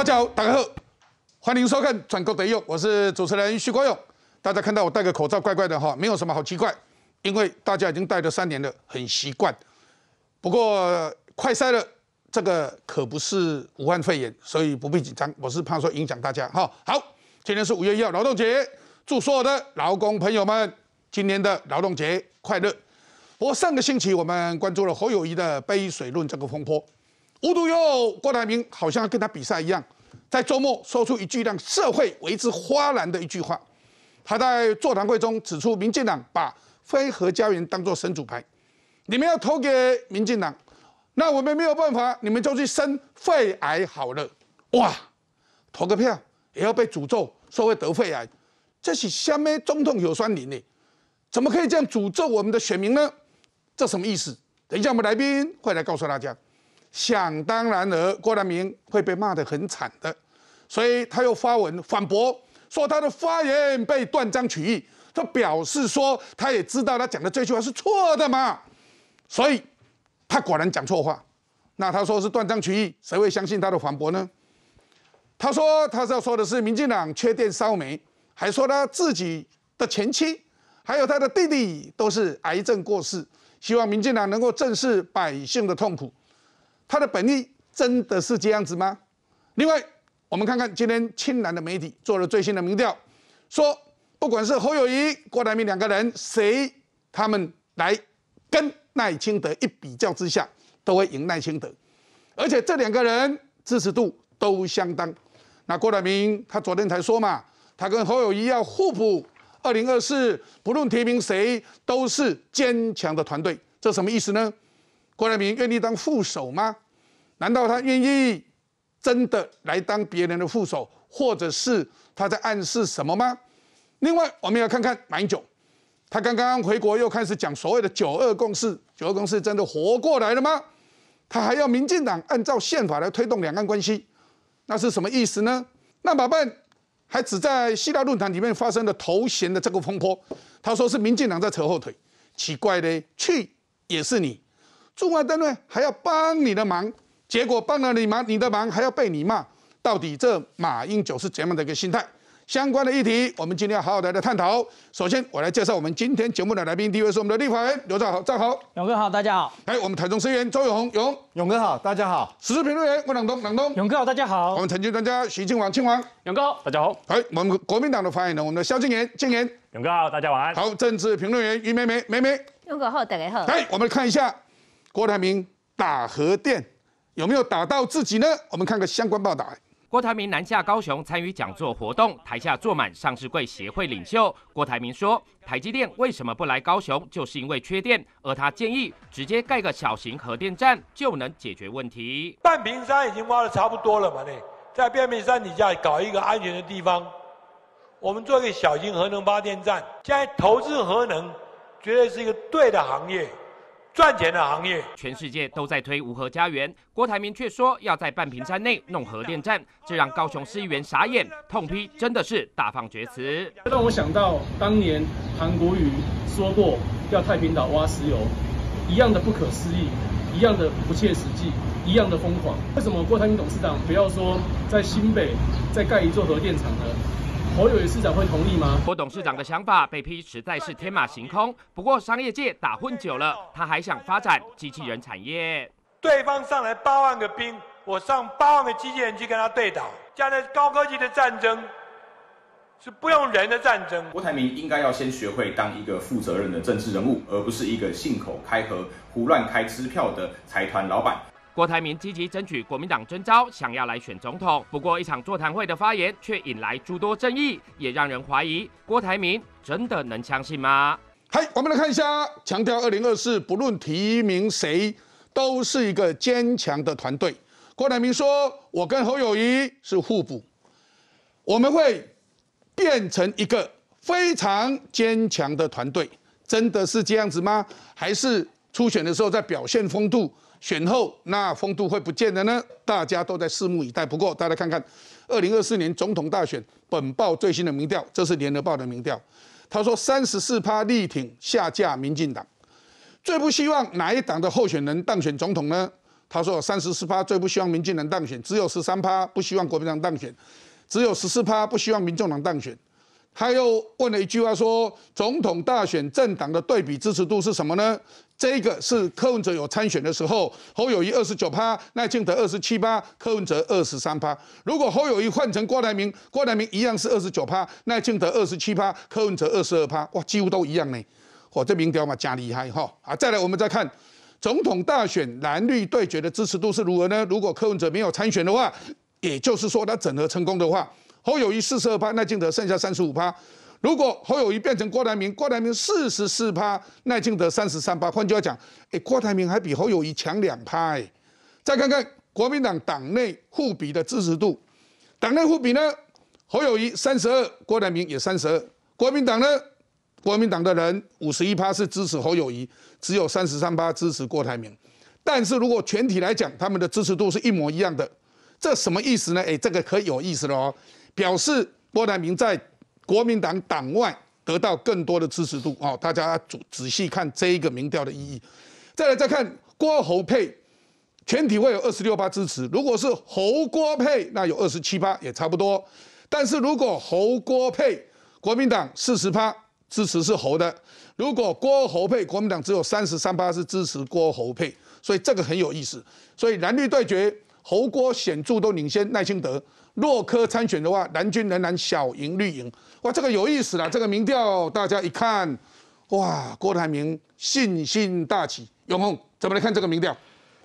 大家好，大家好，欢迎收看《转购得用》，我是主持人徐国勇。大家看到我戴个口罩，怪怪的哈，没有什么好奇怪，因为大家已经戴了三年了，很习惯。不过快塞了，这个可不是武汉肺炎，所以不必紧张。我是怕说影响大家哈。好，今天是五月一号劳动节，祝所有的劳工朋友们今年的劳动节快乐。不上个星期我们关注了侯友谊的杯水论这个风波，吴笃佑、郭台铭好像跟他比赛一样。在周末说出一句让社会为之哗然的一句话，他在座谈会中指出，民进党把非核家园当作神主牌，你们要投给民进党，那我们没有办法，你们就去生肺癌好了。哇，投个票也要被诅咒，说会得肺癌，这是什么总统有酸林呢？怎么可以这样诅咒我们的选民呢？这什么意思？等一下我们来宾会来告诉大家。想当然而郭台铭会被骂的很惨的。所以他又发文反驳，说他的发言被断章取义。他表示说，他也知道他讲的这句话是错的嘛。所以，他果然讲错话。那他说是断章取义，谁会相信他的反驳呢？他说他是要说的是民进党缺电烧煤，还说他自己的前妻，还有他的弟弟都是癌症过世，希望民进党能够正视百姓的痛苦。他的本意真的是这样子吗？另外。我们看看今天青兰的媒体做了最新的民调，说不管是侯友谊、郭台铭两个人，谁他们来跟赖清德一比较之下，都会赢赖清德，而且这两个人支持度都相当。那郭台铭他昨天才说嘛，他跟侯友谊要互补，二零二四不论提名谁都是坚强的团队，这什么意思呢？郭台铭愿意当副手吗？难道他愿意？真的来当别人的副手，或者是他在暗示什么吗？另外，我们要看看马英九，他刚刚回国又开始讲所谓的“九二共识”，“九二共识”真的活过来了吗？他还要民进党按照宪法来推动两岸关系，那是什么意思呢？那怎办？还只在希腊论坛里面发生的头衔的这个风波，他说是民进党在扯后腿，奇怪嘞，去也是你，驻外单位还要帮你的忙。结果帮了你忙，你的忙还要被你骂，到底这马英九是怎样的一个心态？相关的议题，我们今天要好好来的探讨。首先，我来介绍我们今天节目的来宾，第一位是我们的立法员刘兆豪，兆豪，勇哥好，大家好。哎，我们台中市援周永红，勇勇哥好，大家好。时事评论员郭朗东，朗东，勇哥好，大家好。我们财经专家徐庆煌，庆王，勇哥大家好。哎，我们国民党的发言人我们的萧敬言，敬言，勇哥好，大家晚安。好，政治评论员于梅梅，梅梅，勇哥好，大家好。来，我们看一下，郭台铭打核电。有没有打到自己呢？我们看个相关报道。郭台铭南下高雄参与讲座活动，台下坐满上市柜协会领袖。郭台铭说：“台积电为什么不来高雄？就是因为缺电。而他建议，直接盖个小型核电站就能解决问题。”半屏山已经挖的差不多了嘛？呢，在半屏山底下搞一个安全的地方，我们做一个小型核能发电站。现在投资核能，绝对是一个对的行业。赚钱的行业，全世界都在推无核家园，郭台铭却说要在半屏山内弄核电站，这让高雄市议员傻眼，痛批真的是大放厥词。让我想到当年韩国瑜说过要太平岛挖石油，一样的不可思议，一样的不切实际，一样的疯狂。为什么郭台铭董事长不要说在新北再盖一座核电厂呢？侯友宜市长会同意吗？郭董事长的想法被批实在是天马行空。不过商业界打混久了，他还想发展机器人产业。对方上来八万个兵，我上八万个机器人去跟他对打。将的高科技的战争是不用人的战争。郭台铭应该要先学会当一个负责任的政治人物，而不是一个信口开河、胡乱开支票的财团老板。郭台铭积极争取国民党征召，想要来选总统。不过一场座谈会的发言却引来诸多争议，也让人怀疑郭台铭真的能相信吗？嗨，我们来看一下，强调二零二四不论提名谁，都是一个坚强的团队。郭台铭说：“我跟侯友谊是互补，我们会变成一个非常坚强的团队。”真的是这样子吗？还是初选的时候在表现风度？选后那风度会不见的呢？大家都在拭目以待。不过大家看看，二零二四年总统大选，本报最新的民调，这是联合报的民调，他说三十四趴力挺下架民进党，最不希望哪一党的候选人当选总统呢？他说三十四趴最不希望民进党当选，只有十三趴不希望国民党当选，只有十四趴不希望民众党当选。他又问了一句话，说：“总统大选政党的对比支持度是什么呢？”这个是柯文哲有参选的时候，侯友谊二十九趴，赖清德二十七趴，柯文哲二十三趴。如果侯友谊换成郭台铭，郭台铭一样是二十九趴，赖清德二十七趴，柯文哲二十二趴，哇，几乎都一样呢。哇，这民调嘛，假厉害哈啊！再来，我们再看总统大选蓝绿对决的支持度是如何呢？如果柯文哲没有参选的话，也就是说他整合成功的话。侯友谊四十二趴，赖清德剩下三十五趴。如果侯友谊变成郭台铭，郭台铭四十四趴，赖清德三十三趴，换句话讲，哎，郭台铭还比侯友谊强两趴。再看看国民党党内互比的支持度，党内互比呢，侯友谊三十二，郭台铭也三十二。国民党呢，国民党的人五十一趴是支持侯友谊，只有三十三趴支持郭台铭。但是如果全体来讲，他们的支持度是一模一样的，这什么意思呢？哎，这个可有意思了哦。表示郭台铭在国民党党外得到更多的支持度啊！大家仔仔细看这一个民调的意义。再来再看郭侯配，全体会有二十六八支持。如果是侯郭配，那有二十七八也差不多。但是如果侯郭配，国民党四十八支持是侯的；如果郭侯配，国民党只有三十三八是支持郭侯配。所以这个很有意思。所以蓝绿对决，侯郭显著都领先赖清德。若柯参选的话，蓝军仍然小赢绿营，哇，这个有意思啦！这个民调大家一看，哇，郭台铭信心大起。永宏，怎么来看这个民调？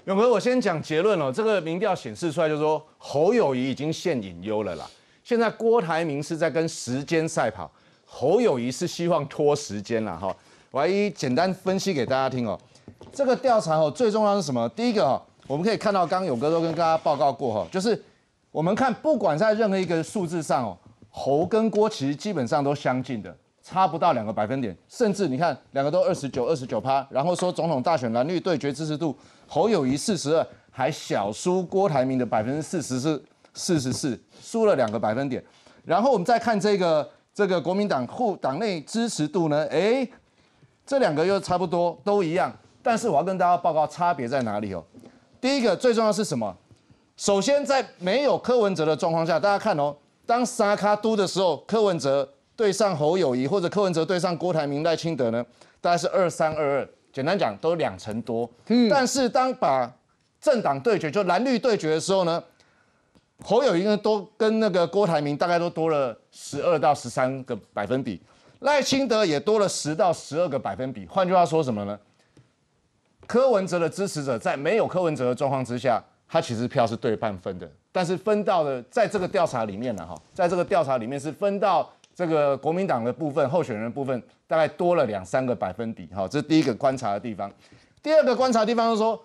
永哥，我先讲结论哦。这个民调显示出来就是说，侯友谊已经现隐忧了啦。现在郭台铭是在跟时间赛跑，侯友谊是希望拖时间了哈。我一简单分析给大家听哦。这个调查哦，最重要是什么？第一个哈，我们可以看到，刚刚勇哥都跟大家报告过哈，就是。我们看，不管在任何一个数字上哦，侯跟郭其实基本上都相近的，差不到两个百分点，甚至你看两个都二十九、二十九趴。然后说总统大选蓝绿对决支持度，侯友谊四十二，还小输郭台铭的百分之四十是四十四，输了两个百分点。然后我们再看这个这个国民党户党内支持度呢，哎，这两个又差不多，都一样。但是我要跟大家报告差别在哪里哦？第一个最重要是什么？首先，在没有柯文哲的状况下，大家看哦，当沙卡都的时候，柯文哲对上侯友谊，或者柯文哲对上郭台铭、赖清德呢，大概是二三二二，简单讲都两成多。嗯，但是当把政党对决，就蓝绿对决的时候呢，侯友谊呢都跟那个郭台铭大概都多了十二到十三个百分比，赖清德也多了十到十二个百分比。换句话说，什么呢？柯文哲的支持者在没有柯文哲的状况之下。他其实票是对半分的，但是分到的在这个调查里面呢，哈，在这个调查里面是分到这个国民党的部分候选人部分大概多了两三个百分比，哈，这是第一个观察的地方。第二个观察地方是说，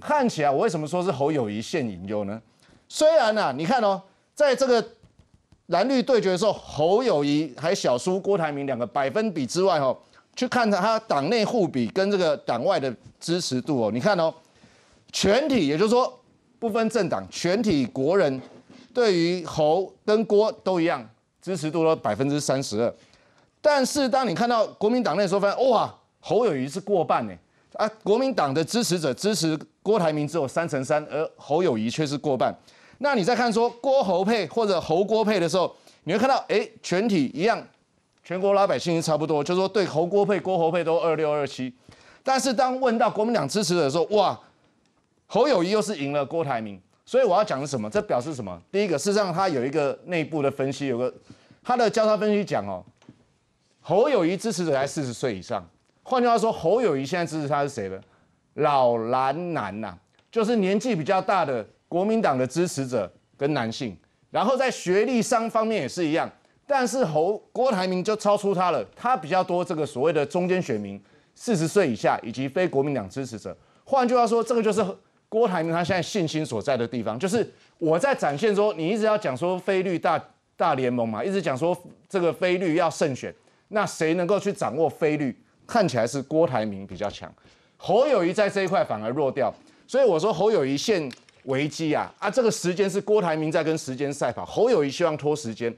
看起来我为什么说是侯友谊现隐忧呢？虽然呢，你看哦，在这个蓝绿对决的时候，侯友谊还小输郭台铭两个百分比之外，哈，去看他党内互比跟这个党外的支持度哦，你看哦，全体也就是说。不分政党，全体国人对于侯跟郭都一样，支持度都百分之三十二。但是当你看到国民党那时候，发现哇，侯友谊是过半呢。啊，国民党的支持者支持郭台铭只有三成三，而侯友谊却是过半。那你再看说郭侯配或者侯郭配的时候，你会看到哎，全体一样，全国老百姓是差不多，就是说对侯郭配、郭侯配都二六二七。但是当问到国民党支持者的候，哇。侯友谊又是赢了郭台铭，所以我要讲的什么？这表示什么？第一个，事实上他有一个内部的分析，有个他的交叉分析讲哦，侯友谊支持者在四十岁以上。换句话说，侯友谊现在支持他是谁呢？老蓝男呐，就是年纪比较大的国民党的支持者跟男性。然后在学历上方面也是一样，但是侯郭台铭就超出他了，他比较多这个所谓的中间选民，四十岁以下以及非国民党支持者。换句话说，这个就是。郭台铭他现在信心所在的地方，就是我在展现说，你一直要讲说菲律大大联盟嘛，一直讲说这个菲律要胜选，那谁能够去掌握菲律？看起来是郭台铭比较强，侯友谊在这一块反而弱掉，所以我说侯友谊现危机啊！啊，这个时间是郭台铭在跟时间赛跑，侯友谊希望拖时间。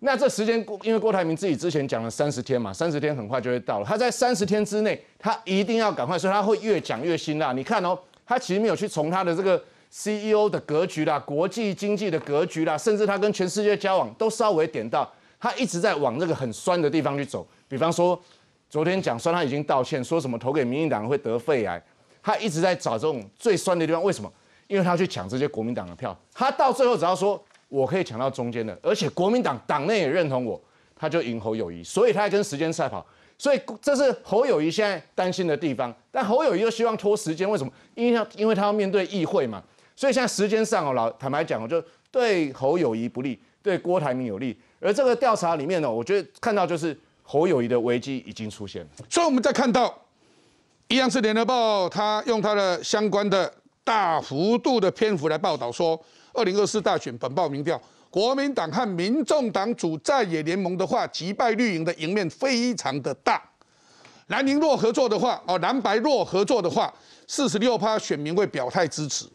那这时间，因为郭台铭自己之前讲了三十天嘛，三十天很快就会到了，他在三十天之内，他一定要赶快以他会越讲越辛辣，你看哦。他其实没有去从他的这个 CEO 的格局啦、国际经济的格局啦，甚至他跟全世界交往，都稍微点到。他一直在往这个很酸的地方去走。比方说，昨天讲酸，他已经道歉，说什么投给民进党会得肺癌。他一直在找这种最酸的地方，为什么？因为他去抢这些国民党的票。他到最后只要说我可以抢到中间的，而且国民党党内也认同我，他就迎侯友谊，所以他跟时间赛跑。所以这是侯友谊现在担心的地方，但侯友谊又希望拖时间，为什么？因为他因为他要面对议会嘛，所以现在时间上哦，老坦白讲哦，就对侯友谊不利，对郭台铭有利。而这个调查里面呢，我觉得看到就是侯友谊的危机已经出现了。所以我们在看到，一样是联合报，他用他的相关的大幅度的篇幅来报道说，二零二四大选本报民调。国民党和民众党组在野联盟的话，击败绿营的赢面非常的大。蓝营若合作的话，哦，蓝白若合作的话，四十六趴选民会表态支持。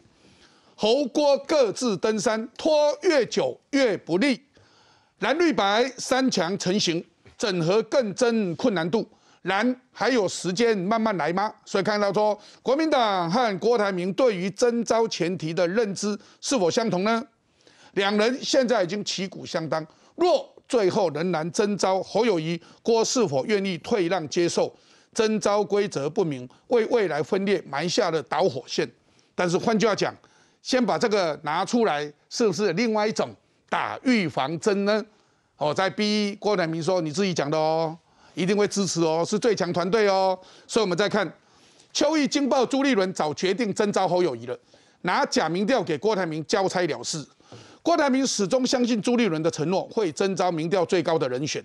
侯郭各自登山，拖越久越不利。蓝绿白三强成型，整合更增困难度。蓝还有时间慢慢来吗？所以看到说，国民党和郭台铭对于征召前提的认知是否相同呢？两人现在已经旗鼓相当，若最后仍然征召侯友谊，郭是否愿意退让接受征召规则不明，为未来分裂埋下了导火线。但是换句话讲，先把这个拿出来，是不是另外一种打预防针呢？我在逼郭台铭说你自己讲的哦，一定会支持哦，是最强团队哦。所以我们在看，邱毅惊爆朱立伦早决定征召侯友谊了，拿假民调给郭台铭交差了事。郭台铭始终相信朱立伦的承诺会征召民调最高的人选，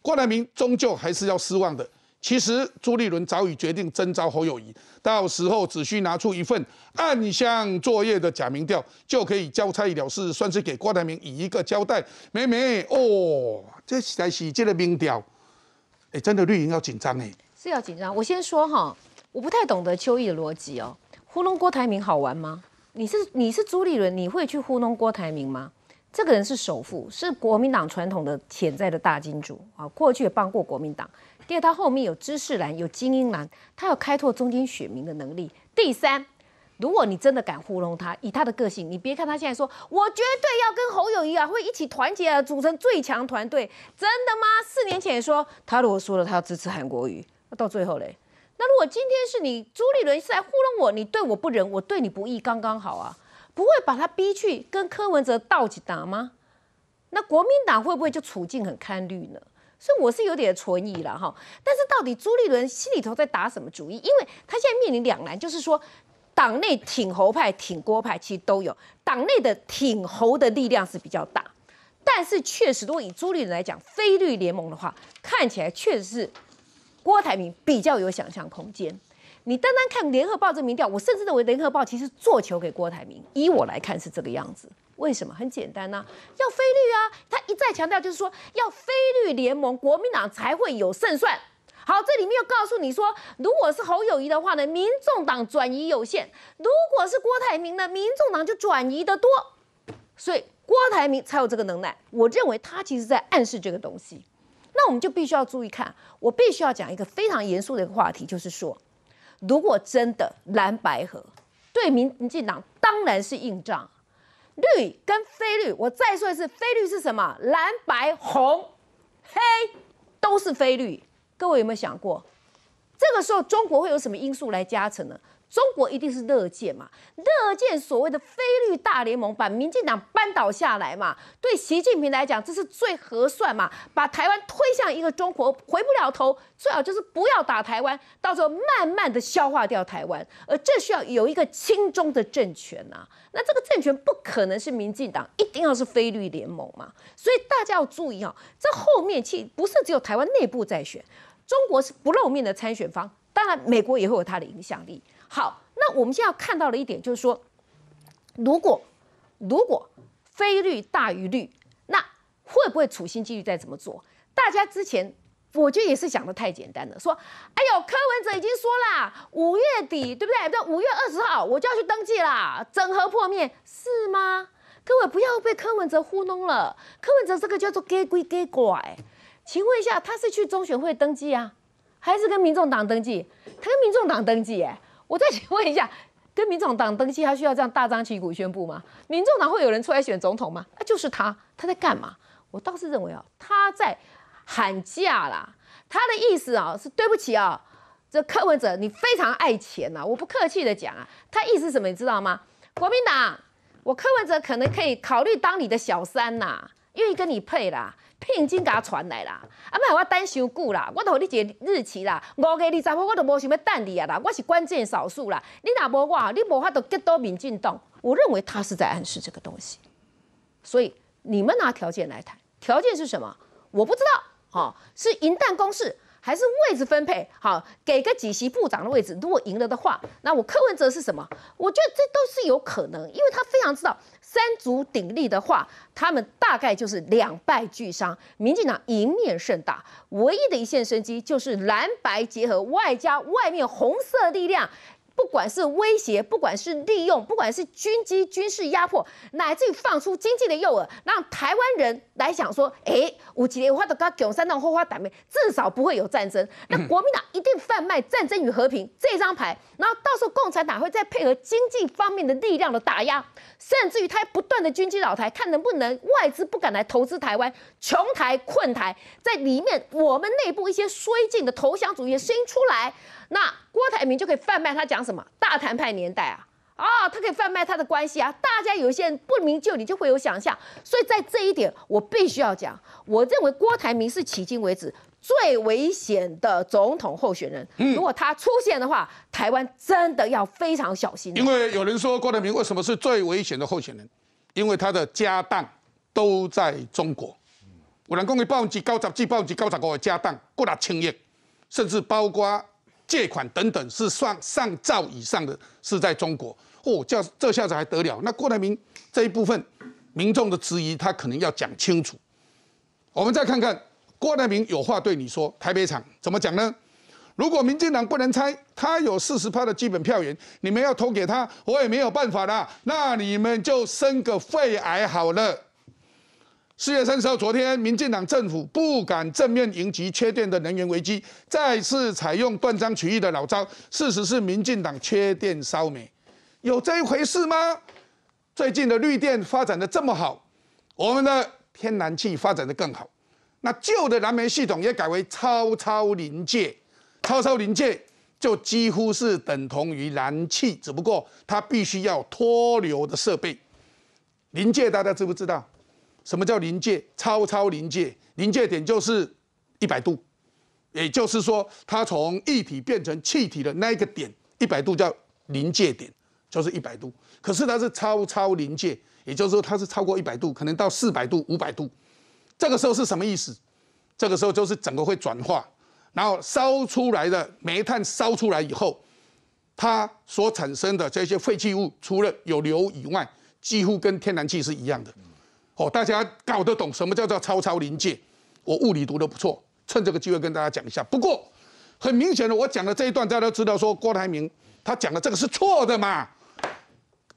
郭台铭终究还是要失望的。其实朱立伦早已决定征召侯友谊，到时候只需拿出一份暗箱作业的假民调，就可以交差了事，算是给郭台铭一个交代。妹妹哦，这实在是这的民调，哎，真的绿营要紧张哎，是要紧张。我先说哈，我不太懂得邱毅的逻辑哦，糊弄郭台铭好玩吗？你是你是朱立伦，你会去糊弄郭台铭吗？这个人是首富，是国民党传统的潜在的大金主啊，过去也帮过国民党。第二，他后面有知识蓝，有精英蓝，他有开拓中间选民的能力。第三，如果你真的敢糊弄他，以他的个性，你别看他现在说，我绝对要跟侯友谊啊会一起团结啊组成最强团队，真的吗？四年前也说，他如果说了他要支持韩国瑜，那到最后嘞？那如果今天是你朱立伦是在糊弄我，你对我不仁，我对你不义，刚刚好啊，不会把他逼去跟柯文哲道起打吗？那国民党会不会就处境很堪虑呢？所以我是有点存疑了哈。但是到底朱立伦心里头在打什么主意？因为他现在面临两难，就是说党内挺侯派、挺郭派其实都有，党内的挺侯的力量是比较大，但是确实如果以朱立伦来讲，非绿联盟的话，看起来确实是。郭台铭比较有想象空间。你单单看联合报这民调，我甚至认为联合报其实做球给郭台铭。依我来看是这个样子，为什么？很简单呢，要非绿啊，他一再强调就是说要非绿联盟，国民党才会有胜算。好，这里面又告诉你说，如果是侯友谊的话呢，民众党转移有限；如果是郭台铭呢，民众党就转移的多。所以郭台铭才有这个能耐。我认为他其实在暗示这个东西。那我们就必须要注意看，我必须要讲一个非常严肃的一个话题，就是说，如果真的蓝白河对民民进党当然是硬仗。绿跟非绿，我再说一次，非绿是什么？蓝、白、红、黑，都是非绿。各位有没有想过，这个时候中国会有什么因素来加成呢？中国一定是乐见嘛，乐见所谓的菲律大联盟把民进党扳倒下来嘛。对习近平来讲，这是最合算嘛，把台湾推向一个中国回不了头，最好就是不要打台湾，到时候慢慢的消化掉台湾。而这需要有一个轻中的政权呐，那这个政权不可能是民进党，一定要是菲律联盟嘛。所以大家要注意啊，这后面其实不是只有台湾内部在选，中国是不露面的参选方，当然美国也会有它的影响力。好，那我们现在看到的一点就是说，如果如果非率大于率，那会不会处心积虑在怎么做？大家之前我觉得也是想的太简单了，说，哎呦，柯文哲已经说了，五月底对不对？到五月二十号我就要去登记啦，整合破灭是吗？各位不要被柯文哲糊弄了，柯文哲这个叫做给鬼给怪。请问一下，他是去中选会登记啊，还是跟民众党登记？他跟民众党登记耶。我再请问一下，跟民进党登记，他需要这样大张旗鼓宣布吗？民众党会有人出来选总统吗？啊，就是他，他在干嘛？我倒是认为啊，他在喊价啦。他的意思啊，是对不起啊，这柯文哲你非常爱钱呐，我不客气的讲啊，他意思什么你知道吗？国民党，我柯文哲可能可以考虑当你的小三呐，愿意跟你配啦。聘金家传来啦，啊，莫系我等收久啦，我都给你一个日期啦，五月二十号，我都无想要等你啊啦，我是关键少数啦，你若无我，你无法都接到民进党，我认为他是在暗示这个东西，所以你们拿条件来谈，条件是什么？我不知道，好，是元旦攻势。还是位置分配好，给个几席部长的位置。如果赢了的话，那我柯文哲是什么？我觉得这都是有可能，因为他非常知道三足鼎立的话，他们大概就是两败俱伤，民进党赢面甚大，唯一的一线生机就是蓝白结合，外加外面红色力量。不管是威胁，不管是利用，不管是军机军事压迫，乃至于放出经济的诱饵，让台湾人来想说：哎，五几年花的跟他穷山洞花花倒霉，至少不会有战争。那国民党一定贩卖战争与和平这张牌，然后到时候共产党会再配合经济方面的力量的打压，甚至于他不断的军机扰台，看能不能外资不敢来投资台湾，穷台困台，在里面我们内部一些衰境的投降主义声音出来。那郭台铭就可以贩卖他讲什么大谈判年代啊啊，他可以贩卖他的关系啊，大家有一些人不明就里就会有想象，所以在这一点我必须要讲，我认为郭台铭是迄今为止最危险的总统候选人。如果他出现的话，台湾真的要非常小心。因为有人说郭台铭为什么是最危险的候选人？因为他的家当都在中国。有人讲，他报纸高杂志，报纸高杂九十我的家当过在清业，甚至包括。借款等等是上上兆以上的是在中国哦，这这下子还得了？那郭台铭这一部分民众的质疑，他可能要讲清楚。我们再看看郭台铭有话对你说，台北场怎么讲呢？如果民进党不能拆，他有四十趴的基本票源，你们要投给他，我也没有办法啦。那你们就生个肺癌好了。四月三十号，昨天民进党政府不敢正面迎击缺电的能源危机，再次采用断章取义的老招。事实是，民进党缺电烧煤，有这一回事吗？最近的绿电发展的这么好，我们的天然气发展的更好，那旧的燃煤系统也改为超超临界，超超临界就几乎是等同于燃气，只不过它必须要脱硫的设备。临界大家知不知道？什么叫临界？超超临界临界点就是一百度，也就是说它从液体变成气体的那个点，一百度叫临界点，就是一百度。可是它是超超临界，也就是说它是超过一百度，可能到四百度、五百度。这个时候是什么意思？这个时候就是整个会转化，然后烧出来的煤炭烧出来以后，它所产生的这些废弃物，除了有硫以外，几乎跟天然气是一样的。哦，大家搞得懂什么叫做超超临界？我物理读的不错，趁这个机会跟大家讲一下。不过，很明显的，我讲的这一段大家都知道，说郭台铭他讲的这个是错的嘛？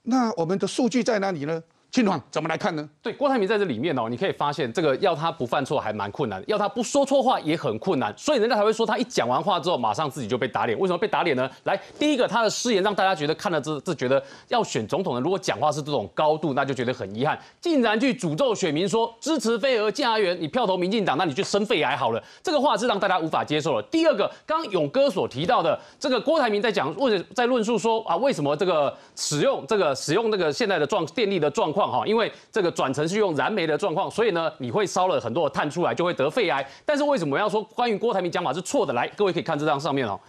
那我们的数据在哪里呢？情况怎么来看呢？对，郭台铭在这里面哦，你可以发现这个要他不犯错还蛮困难的，要他不说错话也很困难，所以人家才会说他一讲完话之后马上自己就被打脸。为什么被打脸呢？来，第一个他的誓言让大家觉得看了这这觉得要选总统的，如果讲话是这种高度，那就觉得很遗憾，竟然去诅咒选民说支持飞鹅家园，你票投民进党，那你去生肺癌好了。这个话是让大家无法接受了。第二个，刚勇哥所提到的这个郭台铭在讲，或者在论述说啊，为什么这个使用这个使用这个现在的状电力的状况？哈，因为这个转成是用燃煤的状况，所以呢，你会烧了很多的碳出来，就会得肺癌。但是为什么要说关于郭台铭讲法是错的？来，各位可以看这张上面哦。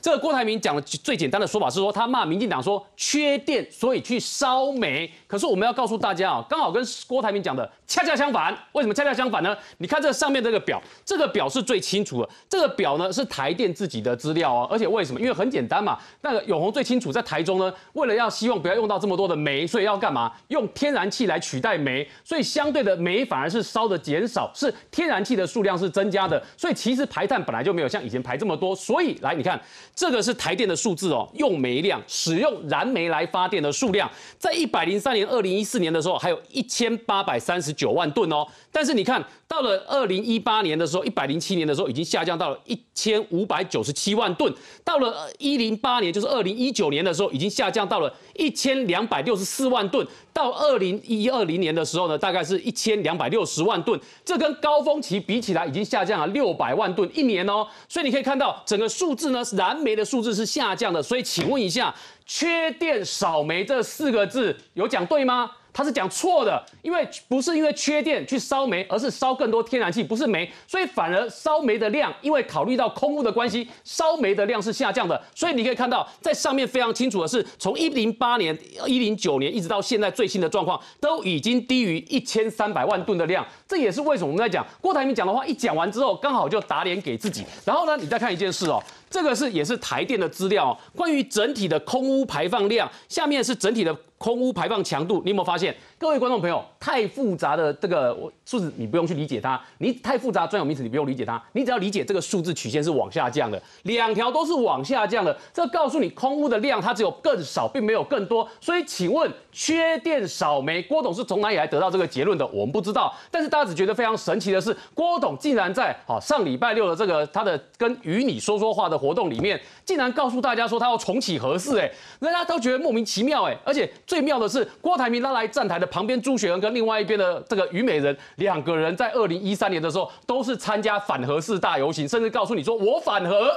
这个郭台铭讲的最简单的说法是说，他骂民进党说缺电，所以去烧煤。可是我们要告诉大家啊，刚好跟郭台铭讲的恰恰相反。为什么恰恰相反呢？你看这上面这个表，这个表是最清楚的。这个表呢是台电自己的资料啊，而且为什么？因为很简单嘛，那个永红最清楚，在台中呢，为了要希望不要用到这么多的煤，所以要干嘛？用天然气来取代煤，所以相对的煤反而是烧的减少，是天然气的数量是增加的。所以其实排碳本来就没有像以前排这么多。所以来你看。这个是台电的数字哦，用煤量，使用燃煤来发电的数量，在一百零三年、二零一四年的时候，还有一千八百三十九万吨哦。但是你看到了，二零一八年的时候，一百零七年的时候已经下降到了一千五百九十七万吨；到了一零八年，就是二零一九年的时候，已经下降到了一千两百六十四万吨；到二零一二零年的时候呢，大概是一千两百六十万吨。这跟高峰期比起来，已经下降了六百万吨一年哦。所以你可以看到，整个数字呢，燃煤的数字是下降的。所以，请问一下，缺电少煤这四个字有讲对吗？他是讲错的，因为不是因为缺电去烧煤，而是烧更多天然气，不是煤，所以反而烧煤的量，因为考虑到空污的关系，烧煤的量是下降的。所以你可以看到，在上面非常清楚的是，从一零八年、一零九年一直到现在最新的状况，都已经低于一千三百万吨的量。这也是为什么我们在讲郭台铭讲的话一讲完之后，刚好就打脸给自己。然后呢，你再看一件事哦。这个是也是台电的资料，关于整体的空污排放量，下面是整体的空污排放强度。你有没有发现，各位观众朋友，太复杂的这个数字你不用去理解它，你太复杂专有名词你不用理解它，你只要理解这个数字曲线是往下降的，两条都是往下降的，这告诉你空污的量它只有更少，并没有更多。所以请问缺电少煤，郭董是从哪里来得到这个结论的？我们不知道。但是大家只觉得非常神奇的是，郭董竟然在哦、上礼拜六的这个他的跟与你说说话的。活动里面竟然告诉大家说他要重启合适，哎，大家都觉得莫名其妙，哎，而且最妙的是，郭台铭拉来站台的旁边，朱雪莹跟另外一边的这个虞美人两个人，在二零一三年的时候都是参加反核式大游行，甚至告诉你说我反核。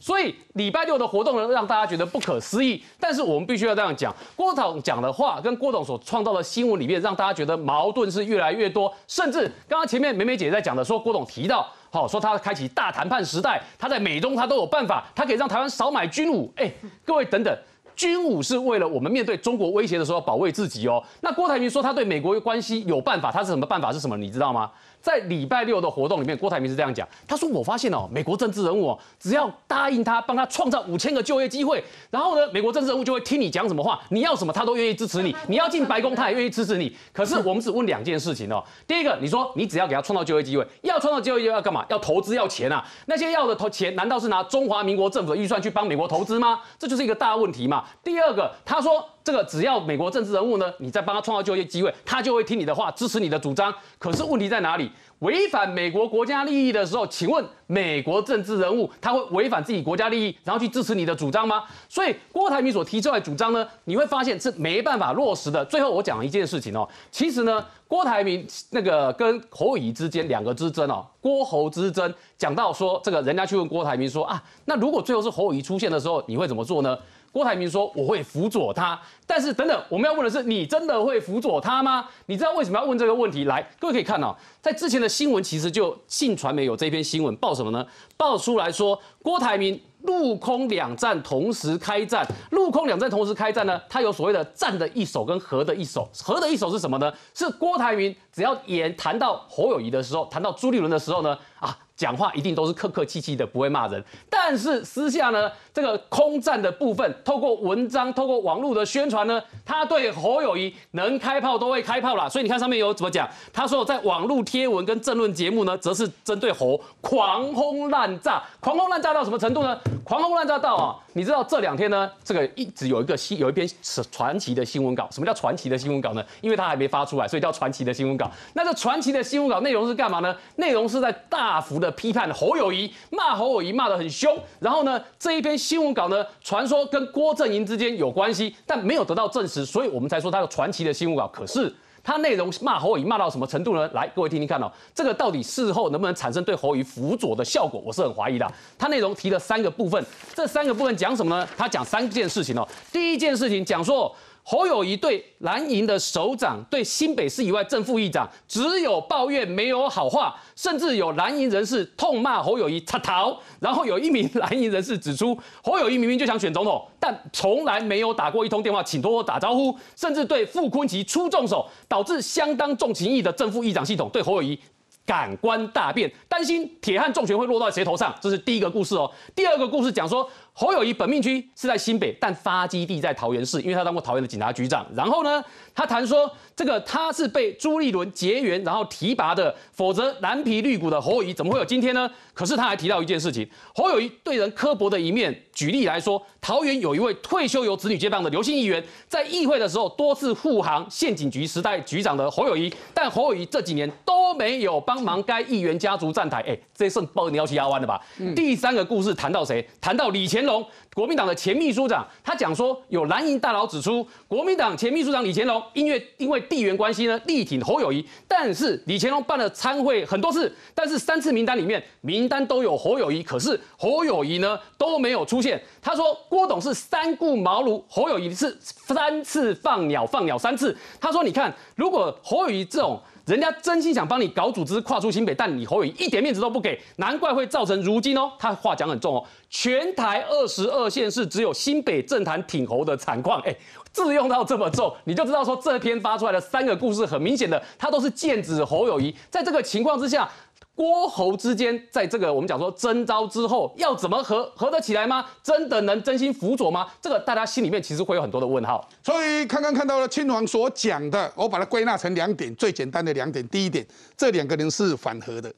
所以礼拜六的活动呢，让大家觉得不可思议。但是我们必须要这样讲，郭董讲的话跟郭董所创造的新闻里面，让大家觉得矛盾是越来越多。甚至刚刚前面美美姐在讲的，说郭董提到，好说他开启大谈判时代，他在美中他都有办法，他可以让台湾少买军武。哎，各位等等，军武是为了我们面对中国威胁的时候保卫自己哦。那郭台铭说他对美国的关系有办法，他是什么办法？是什么？你知道吗？在礼拜六的活动里面，郭台铭是这样讲，他说：“我发现哦，美国政治人物哦，只要答应他帮他创造五千个就业机会，然后呢，美国政治人物就会听你讲什么话，你要什么他都愿意支持你，你要进白宫他也愿意支持你。可是我们只问两件事情哦，第一个，你说你只要给他创造就业机会，要创造就业要干嘛？要投资要钱啊？那些要的投钱难道是拿中华民国政府的预算去帮美国投资吗？这就是一个大问题嘛。第二个，他说。”这个只要美国政治人物呢，你在帮他创造就业机会，他就会听你的话，支持你的主张。可是问题在哪里？违反美国国家利益的时候，请问美国政治人物他会违反自己国家利益，然后去支持你的主张吗？所以郭台铭所提出来的主张呢，你会发现是没办法落实的。最后我讲一件事情哦，其实呢，郭台铭那个跟侯乙之间两个之争哦，郭侯之争，讲到说这个人家去问郭台铭说啊，那如果最后是侯乙出现的时候，你会怎么做呢？郭台铭说：“我会辅佐他，但是等等，我们要问的是，你真的会辅佐他吗？你知道为什么要问这个问题？来，各位可以看哦，在之前的新闻，其实就信传媒有这篇新闻报什么呢？报出来说，郭台铭陆空两战同时开战，陆空两战同时开战呢？他有所谓的战的一手跟和的一手，和的一手是什么呢？是郭台铭只要演谈到侯友谊的时候，谈到朱立伦的时候呢？啊。”讲话一定都是客客气气的，不会骂人。但是私下呢，这个空战的部分，透过文章、透过网络的宣传呢，他对侯友谊能开炮都会开炮啦。所以你看上面有怎么讲？他说在网路贴文跟政论节目呢，则是针对侯狂轰滥炸，狂轰滥炸到什么程度呢？狂轰滥炸到啊。你知道这两天呢，这个一直有一个新有一篇传奇的新闻稿。什么叫传奇的新闻稿呢？因为它还没发出来，所以叫传奇的新闻稿。那这传奇的新闻稿内容是干嘛呢？内容是在大幅的批判侯友谊，骂侯友谊骂得很凶。然后呢，这一篇新闻稿呢，传说跟郭正营之间有关系，但没有得到证实，所以我们才说它是传奇的新闻稿。可是。他内容骂侯乙骂到什么程度呢？来，各位听听看哦，这个到底事后能不能产生对侯乙辅佐的效果，我是很怀疑的。他内容提了三个部分，这三个部分讲什么呢？他讲三件事情哦。第一件事情讲说。侯友谊对蓝营的首长、对新北市以外正副议长，只有抱怨没有好话，甚至有蓝营人士痛骂侯友谊插逃”。然后有一名蓝营人士指出，侯友谊明明就想选总统，但从来没有打过一通电话请托或打招呼，甚至对傅昆萁出重手，导致相当重情义的正副议长系统对侯友谊感官大变，担心铁汉重拳会落到谁头上，这是第一个故事哦。第二个故事讲说。侯友谊本命区是在新北，但发基地在桃园市，因为他当过桃园的警察局长。然后呢，他谈说这个他是被朱立伦结缘，然后提拔的，否则蓝皮绿骨的侯友谊怎么会有今天呢？可是他还提到一件事情，侯友谊对人刻薄的一面。举例来说，桃园有一位退休由子女接棒的刘姓议员，在议会的时候多次护航县警局时代局长的侯友谊，但侯友谊这几年都没有帮忙该议员家族站台。哎，这算包你要去压弯的吧？第三个故事谈到谁？谈到李前。龙，国民党的前秘书长，他讲说有蓝营大佬指出，国民党前秘书长李乾龙，因为因为地缘关系呢，力挺侯友谊，但是李乾龙办了参会很多次，但是三次名单里面名单都有侯友谊，可是侯友谊呢都没有出现。他说郭董是三顾茅庐，侯友谊是三次放鸟放鸟三次。他说你看如果侯友谊这种。人家真心想帮你搞组织，跨出新北，但侯友宇一点面子都不给，难怪会造成如今哦。他话讲很重哦，全台二十二县市只有新北政坛挺侯的惨况。哎，自用到这么重，你就知道说这篇发出来的三个故事很明显的，他都是剑指侯友谊。在这个情况之下。郭侯之间，在这个我们讲说征召之后，要怎么合合得起来吗？真的能真心辅佐吗？这个大家心里面其实会有很多的问号。所以刚刚看到了亲王所讲的，我把它归纳成两点，最简单的两点。第一点，这两个人是反和的，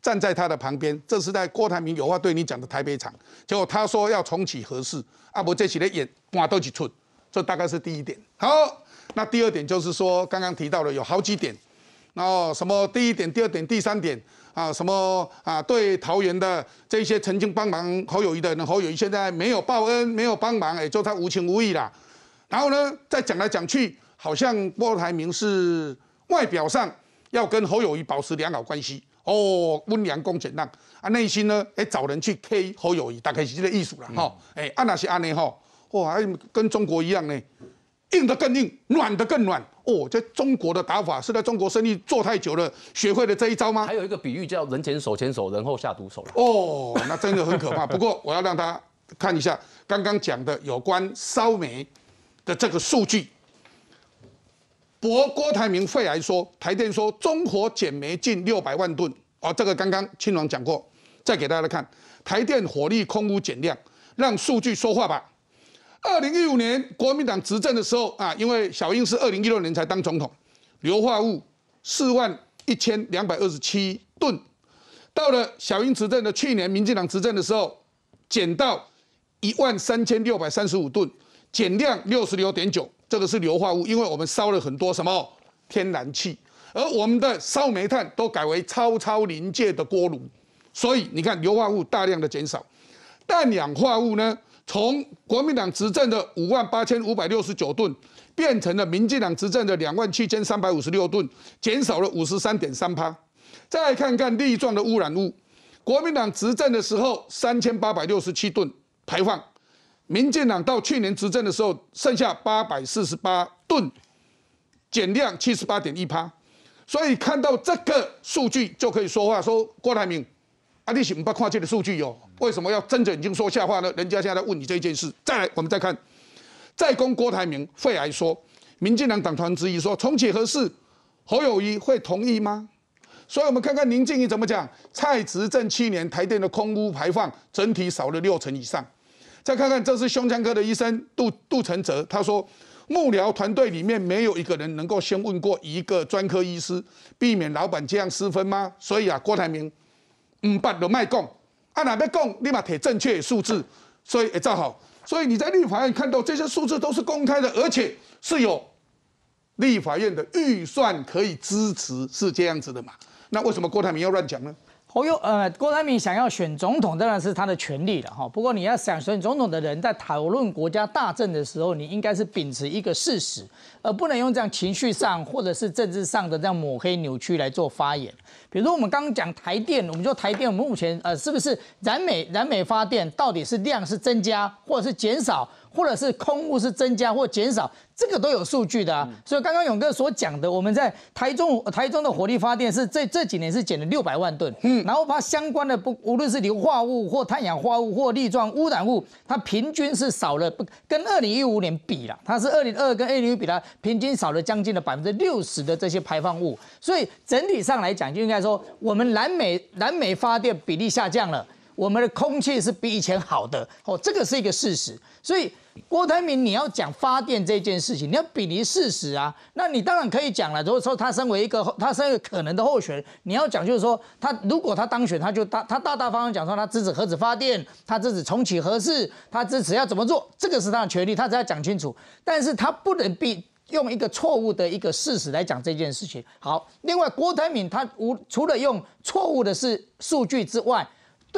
站在他的旁边。这是在郭台铭有话对你讲的台北场，结果他说要重启合事，阿伯这起的演哇都几寸，这大概是第一点。好，那第二点就是说，刚刚提到了有好几点，然后什么第一点、第二点、第三点。啊什么啊？对桃园的这些曾经帮忙侯友谊的人，侯友谊现在没有报恩，没有帮忙，也就他无情无义啦。然后呢，再讲来讲去，好像郭台铭是外表上要跟侯友谊保持良好关系，哦，温良恭俭让啊，内心呢，哎，找人去 K 侯友谊，大概是这个艺术了哈。哎，阿那是安尼哈，哇，跟中国一样呢，硬的更硬，软的更软。哦，在中国的打法是在中国生意做太久了，学会了这一招吗？还有一个比喻叫“人前手牵手，人后下毒手”了。哦，那真的很可怕。不过我要让他看一下刚刚讲的有关烧煤的这个数据。博郭台铭肺癌说，台电说中火减煤近六百万吨。哦，这个刚刚青龙讲过，再给大家看。台电火力空屋减量，让数据说话吧。二零一五年国民党执政的时候啊，因为小英是二零一六年才当总统，硫化物四万一千两百二十七吨，到了小英执政的去年，民进党执政的时候，减到一万三千六百三十五吨，减量六十六点九，这个是硫化物，因为我们烧了很多什么天然气，而我们的烧煤炭都改为超超临界的锅炉，所以你看硫化物大量的减少，氮氧化物呢？从国民党执政的五万八千五百六十九吨，变成了民进党执政的两万七千三百五十六吨，减少了五十三点三趴。再来看看粒状的污染物，国民党执政的时候三千八百六十七吨排放，民进党到去年执政的时候剩下八百四十八吨，减量七十八点一趴。所以看到这个数据就可以说话，说郭台铭。阿里西不百块钱的数据哟，为什么要睁着眼睛说瞎话呢？人家现在问你这件事，再来我们再看，再攻郭台铭肺癌说，民进党党团之一说重启合适，侯友谊会同意吗？所以我们看看林静怡怎么讲。蔡执政七年，台电的空污排放整体少了六成以上。再看看这是胸腔科的医生杜杜承泽，他说幕僚团队里面没有一个人能够先问过一个专科医师，避免老板这样失分吗？所以啊，郭台铭。五办就卖供，按哪边供，立马填正确数字，所以也照好，所以你在立法院看到这些数字都是公开的，而且是有立法院的预算可以支持，是这样子的嘛？那为什么郭台铭要乱讲呢？侯友呃，郭台铭想要选总统，当然是他的权利了哈。不过你要想选总统的人，在讨论国家大政的时候，你应该是秉持一个事实，而不能用这样情绪上或者是政治上的这样抹黑扭曲来做发言。比如我们刚刚讲台电，我们说台电目前呃，是不是燃煤燃煤发电到底是量是增加或者是减少？或者是空物是增加或减少，这个都有数据的啊。所以刚刚勇哥所讲的，我们在台中台中的火力发电是这这几年是减了六百万吨，嗯，然后把相关的不无论是硫化物或碳氧化物或粒状污染物，它平均是少了，不跟二零一五年比了，它是二零二跟二零一比它平均少了将近了百分之六十的这些排放物。所以整体上来讲，就应该说我们南美南美发电比例下降了。我们的空气是比以前好的哦，这个是一个事实。所以郭台铭，你要讲发电这件事情，你要比拟事实啊。那你当然可以讲了。如果说他身为一个，他身为可能的候选人，你要讲就是说，他如果他当选，他就大他大大方方讲说他支持核子发电，他支持重启核四，他支持要怎么做，这个是他的权利，他只要讲清楚。但是他不能比用一个错误的一个事实来讲这件事情。好，另外郭台铭他无除了用错误的是数据之外。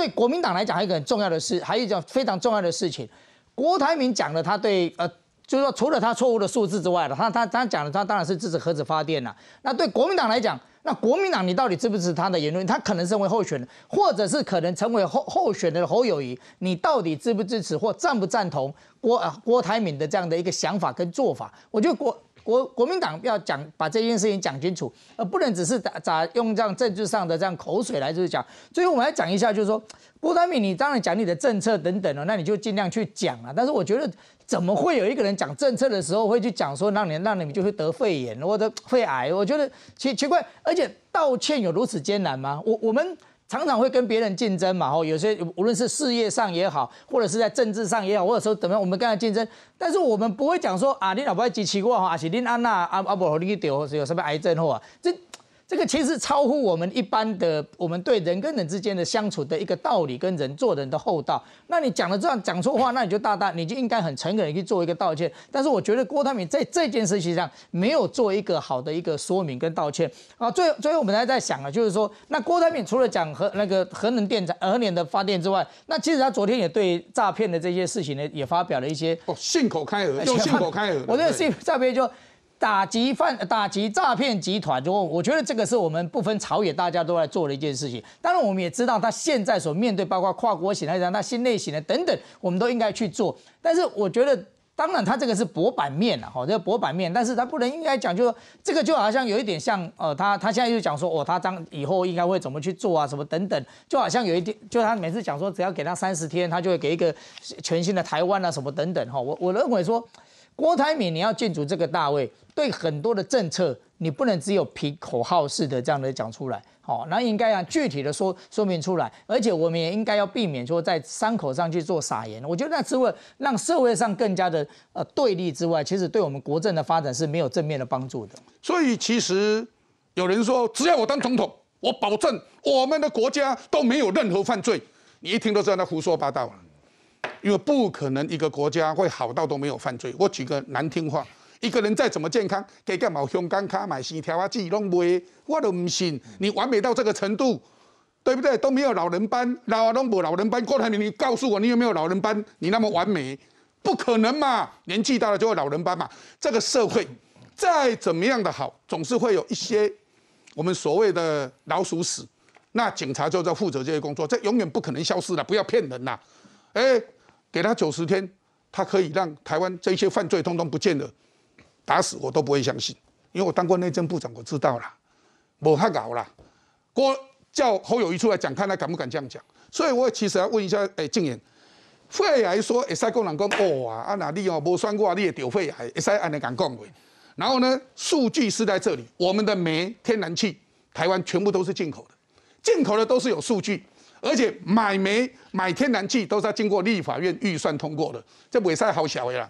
对国民党来讲，还有一个很重要的事，还一件非常重要的事情，郭台铭讲了他对呃，就是说，除了他错误的数字之外了，他他他讲的，他当然是支持核子发电了。那对国民党来讲，那国民党你到底支不支持他的言论？他可能成为候选，或者是可能成为候候选的侯友谊，你到底支不支持或赞不赞同郭郭台铭的这样的一个想法跟做法？我觉得国。国国民党要讲，把这件事情讲清楚，而不能只是打打用这样政治上的这样口水来就是讲。最后我们来讲一下，就是说，郭台铭，你当然讲你的政策等等了，那你就尽量去讲啊。但是我觉得，怎么会有一个人讲政策的时候会去讲说让你让你们就会得肺炎或者肺癌？我觉得奇奇怪，而且道歉有如此艰难吗？我我们。常常会跟别人竞争嘛，吼，有些无论是事业上也好，或者是在政治上也好，或者说么样，我们跟他竞争，但是我们不会讲说啊，你老要支持我，吼，是您安娜啊啊，不，你去得有什么癌症，吼啊，这。这个其实超乎我们一般的，我们对人跟人之间的相处的一个道理，跟人做人的厚道。那你讲了这样讲错话，那你就大大，你就应该很诚恳的去做一个道歉。但是我觉得郭台铭在这件事情上没有做一个好的一个说明跟道歉啊。最最后我们还在想啊，就是说，那郭台铭除了讲核那个核能电厂、核能的发电之外，那其实他昨天也对诈骗的这些事情呢，也发表了一些哦，信口开河，信口开河。我觉得信诈骗就。打击犯、打击诈骗集团，就我觉得这个是我们不分朝野大家都在做的一件事情。当然，我们也知道他现在所面对，包括跨国型的、让他新类型的等等，我们都应该去做。但是，我觉得，当然他这个是薄板面了，哈，个薄板面。但是他不能应该讲，就说这个就好像有一点像，呃，他他现在就讲说，哦，他当以后应该会怎么去做啊，什么等等，就好像有一点，就他每次讲说，只要给他三十天，他就会给一个全新的台湾啊，什么等等，哈，我我认为说。郭台铭，你要建筑这个大位，对很多的政策，你不能只有皮口号式的这样的讲出来，好，那应该啊具体的说说明出来，而且我们也应该要避免说在伤口上去做撒盐。我觉得那只了让社会上更加的呃对立之外，其实对我们国政的发展是没有正面的帮助的。所以其实有人说，只要我当总统，我保证我们的国家都没有任何犯罪，你一听都知道他胡说八道了。因为不可能一个国家会好到都没有犯罪。我举个难听话，一个人再怎么健康，给个毛胸肝卡买新条啊，自己弄袂，我都不信你完美到这个程度，对不对？都没有老人斑，老拢不老人斑。郭台铭，你告诉我你有没有老人斑？你那么完美，不可能嘛！年纪大了就会老人斑嘛。这个社会再怎么样的好，总是会有一些我们所谓的老鼠屎。那警察就在负责这些工作，这永远不可能消失的。不要骗人呐！哎，给他九十天，他可以让台湾这些犯罪通通不见了，打死我都不会相信，因为我当过内政部长，我知道啦，无瞎搞啦。我叫侯友谊出来讲，看他敢不敢这样讲。所以，我其实要问一下，哎，静言，肺癌说，一塞工人讲，哦啊，那哪里哦，无算过你也得肺癌，一塞安尼敢讲袂？然后呢，数据是在这里，我们的煤、天然气，台湾全部都是进口的，进口的都是有数据。而且买煤、买天然气都是要经过立法院预算通过的，这尾赛好小呀！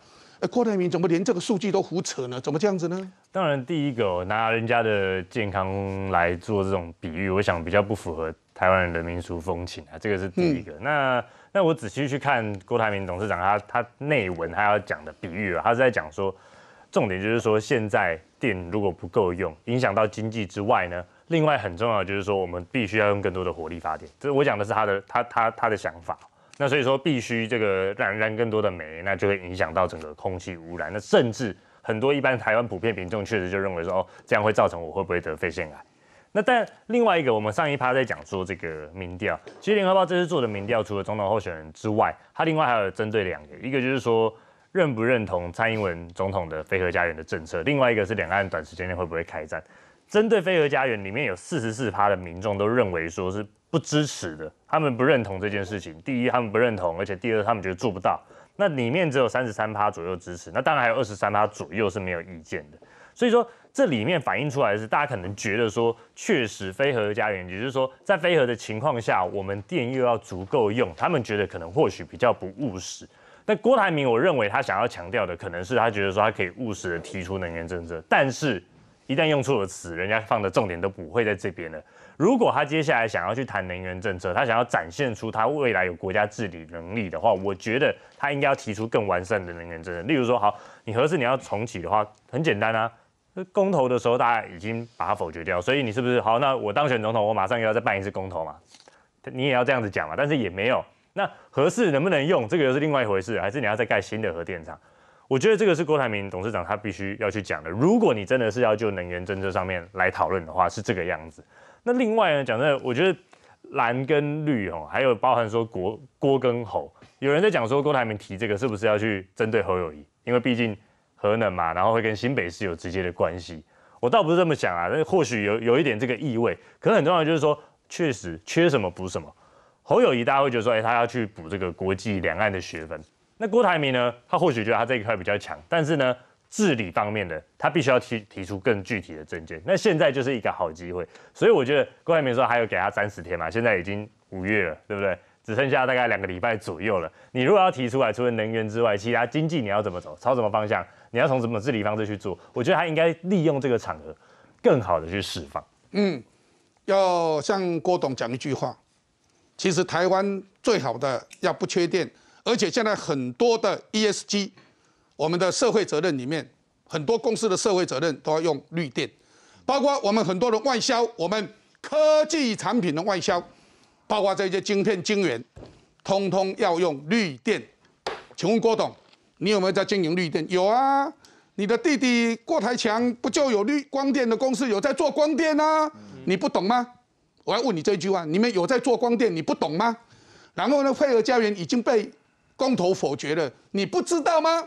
郭台铭怎么连这个数据都胡扯呢？怎么这样子呢？当然，第一个拿人家的健康来做这种比喻，我想比较不符合台湾人的民俗风情啊，这个是第一个。那那我仔细去看郭台铭董事长他他内文他要讲的比喻啊，他是在讲说，重点就是说现在电如果不够用，影响到经济之外呢？另外很重要就是说，我们必须要用更多的火力发电。这是我讲的是他的他他他的想法。那所以说必须这个燃燃更多的煤，那就会影响到整个空气污染。那甚至很多一般台湾普遍民众确实就认为说，哦，这样会造成我会不会得肺腺癌？那但另外一个，我们上一趴在讲说这个民调，其实联合报这次做的民调，除了总统候选人之外，他另外还有针对两个，一个就是说认不认同蔡英文总统的飞核家园的政策，另外一个是两岸短时间内会不会开战。针对飞核家园，里面有四十四趴的民众都认为说是不支持的，他们不认同这件事情。第一，他们不认同，而且第二，他们觉得做不到。那里面只有三十三趴左右支持，那当然还有二十三趴左右是没有意见的。所以说这里面反映出来的是，大家可能觉得说，确实飞核家园，也就是说在飞核的情况下，我们电又要足够用，他们觉得可能或许比较不务实。但郭台铭，我认为他想要强调的，可能是他觉得说他可以务实的提出能源政策，但是。一旦用错了词，人家放的重点都不会在这边了。如果他接下来想要去谈能源政策，他想要展现出他未来有国家治理能力的话，我觉得他应该要提出更完善的能源政策。例如说，好，你核四你要重启的话，很简单啊，公投的时候大家已经把它否决掉，所以你是不是好？那我当选总统，我马上又要再办一次公投嘛？你也要这样子讲嘛？但是也没有，那核四能不能用，这个又是另外一回事，还是你要再盖新的核电厂？我觉得这个是郭台铭董事长他必须要去讲的。如果你真的是要就能源政策上面来讨论的话，是这个样子。那另外呢，讲真的，我觉得蓝跟绿哦，还有包含说郭郭跟侯，有人在讲说郭台铭提这个是不是要去针对侯友谊？因为毕竟核能嘛，然后会跟新北市有直接的关系。我倒不是这么想啊，那或许有有一点这个意味。可是很重要的就是说，确实缺什么补什么。侯友谊大家会觉得说，哎，他要去补这个国际两岸的学分。那郭台铭呢？他或许觉得他这一块比较强，但是呢，治理方面的他必须要提提出更具体的证件。那现在就是一个好机会，所以我觉得郭台铭说还有给他三十天嘛，现在已经五月了，对不对？只剩下大概两个礼拜左右了。你如果要提出来，除了能源之外，其他经济你要怎么走？朝什么方向？你要从什么治理方式去做？我觉得他应该利用这个场合，更好的去释放。嗯，要像郭董讲一句话，其实台湾最好的要不缺电。而且现在很多的 ESG，我们的社会责任里面，很多公司的社会责任都要用绿电，包括我们很多的外销，我们科技产品的外销，包括这些晶片晶圆，通通要用绿电。请问郭董，你有没有在经营绿电？有啊，你的弟弟郭台强不就有绿光电的公司有在做光电啊？你不懂吗？我要问你这一句话：你们有在做光电？你不懂吗？然后呢，惠尔家园已经被。公投否决了，你不知道吗？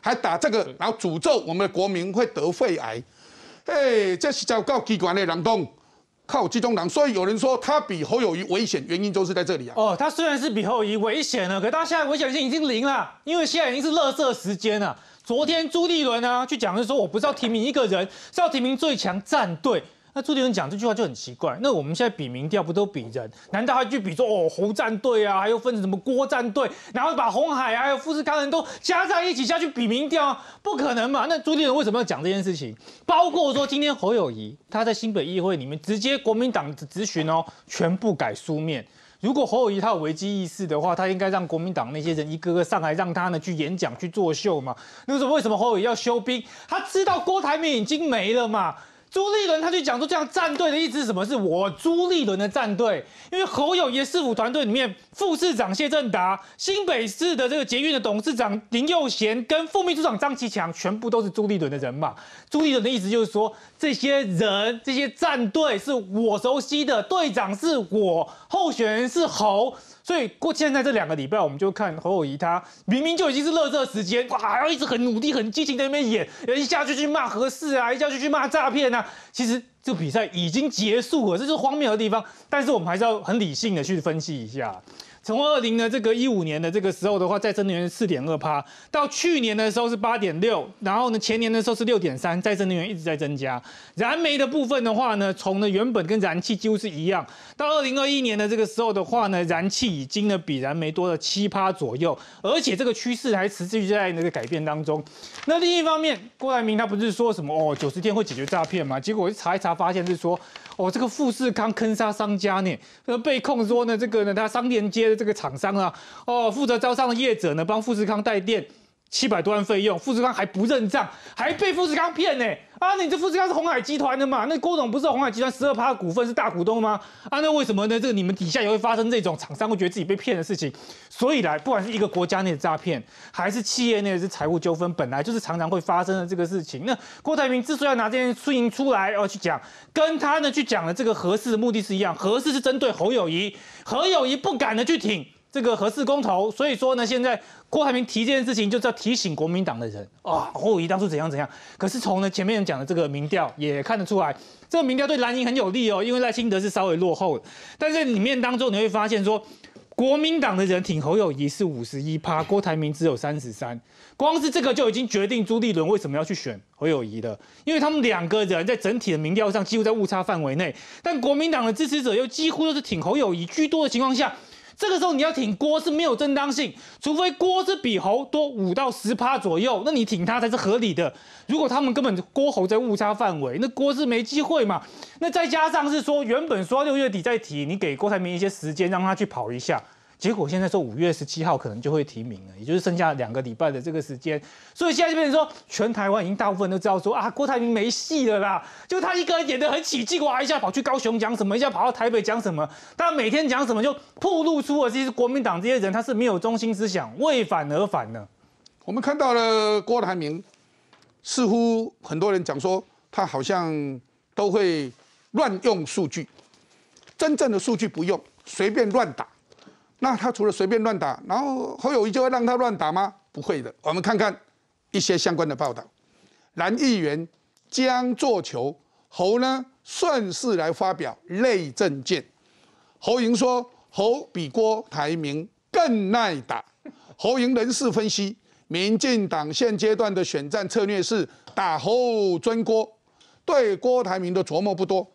还打这个，然后诅咒我们的国民会得肺癌，哎，这是叫告机关的党动，靠集中党，所以有人说他比侯友谊危险，原因就是在这里啊。哦，他虽然是比侯友谊危险了，可他现在危险性已经零了，因为现在已经是热射时间了。昨天朱立伦啊，去讲是说，我不是要提名一个人，是要提名最强战队。那朱立伦讲这句话就很奇怪。那我们现在比民调不都比人？难道还去比说哦侯战队啊，还有分成什么郭战队，然后把红海啊还有富士康人都加在一起下去比民调？不可能嘛！那朱立伦为什么要讲这件事情？包括说今天侯友谊他在新北议会里面直接国民党的咨询哦，全部改书面。如果侯友谊他有危机意识的话，他应该让国民党那些人一个个上来让他呢去演讲去作秀嘛。那时候为什么侯友谊要休兵？他知道郭台铭已经没了嘛。朱立伦他去讲说，这样站队的意思什么？是我朱立伦的站队，因为侯友谊市府团队里面，副市长谢振达、新北市的这个捷运的董事长林佑贤跟副秘书长张其强，全部都是朱立伦的人马。朱立伦的意思就是说，这些人这些战队是我熟悉的，队长是我，候选人是侯。所以过现在这两个礼拜，我们就看侯友谊，他明明就已经是热热时间，哇，要一直很努力、很激情在那边演，一下就去骂何事啊，一下就去骂诈骗啊。其实这比赛已经结束了，这就是荒谬的地方。但是我们还是要很理性的去分析一下。从二零的这个一五年的这个时候的话，再生能源四点二趴，到去年的时候是八点六，然后呢前年的时候是六点三，再生能源一直在增加。燃煤的部分的话呢，从呢原本跟燃气几乎是一样，到二零二一年的这个时候的话呢，燃气已经呢比燃煤多了七趴左右，而且这个趋势还持续在那个改变当中。那另一方面，郭台铭他不是说什么哦九十天会解决诈骗吗？结果我去查一查发现是说。哦，这个富士康坑杀商家呢？那被控说呢，这个呢，他商连接的这个厂商啊，哦，负责招商的业者呢，帮富士康代垫。七百多万费用，富士康还不认账，还被富士康骗呢！啊，你这富士康是红海集团的嘛？那郭总不是红海集团十二趴股份是大股东吗？啊，那为什么呢？这个你们底下也会发生这种厂商会觉得自己被骗的事情，所以来，不管是一个国家内的诈骗，还是企业内的是财务纠纷，本来就是常常会发生的这个事情。那郭台铭之所以要拿这件事情出来，要去讲，跟他呢去讲的这个何事的目的是一样，何事是针对侯友谊，侯友谊不敢的去挺。这个合适公投，所以说呢，现在郭台铭提这件事情，就是要提醒国民党的人啊，侯友谊当初怎样怎样。可是从呢前面讲的这个民调也看得出来，这个民调对蓝营很有利哦，因为赖清德是稍微落后的。但是里面当中你会发现说，国民党的人挺侯友谊是五十一趴，郭台铭只有三十三，光是这个就已经决定朱立伦为什么要去选侯友谊了，因为他们两个人在整体的民调上几乎在误差范围内，但国民党的支持者又几乎都是挺侯友谊居多的情况下。这个时候你要挺郭是没有正当性，除非郭是比侯多五到十趴左右，那你挺他才是合理的。如果他们根本郭侯在误差范围，那郭是没机会嘛。那再加上是说原本说六月底再提，你给郭台铭一些时间让他去跑一下。结果现在说五月十七号可能就会提名了，也就是剩下两个礼拜的这个时间，所以现在就变成说，全台湾已经大部分都知道说啊，郭台铭没戏了啦，就他一个人演得很起劲，哇一下跑去高雄讲什么，一下跑到台北讲什么，他每天讲什么就透露出了其实国民党这些人他是没有中心思想，为反而反呢。我们看到了郭台铭，似乎很多人讲说他好像都会乱用数据，真正的数据不用，随便乱打。那他除了随便乱打，然后侯友谊就会让他乱打吗？不会的，我们看看一些相关的报道。男议员将作球，侯呢顺势来发表内政见。侯莹说：“侯比郭台铭更耐打。”侯莹人士分析，民进党现阶段的选战策略是打侯尊郭，对郭台铭的琢磨不多。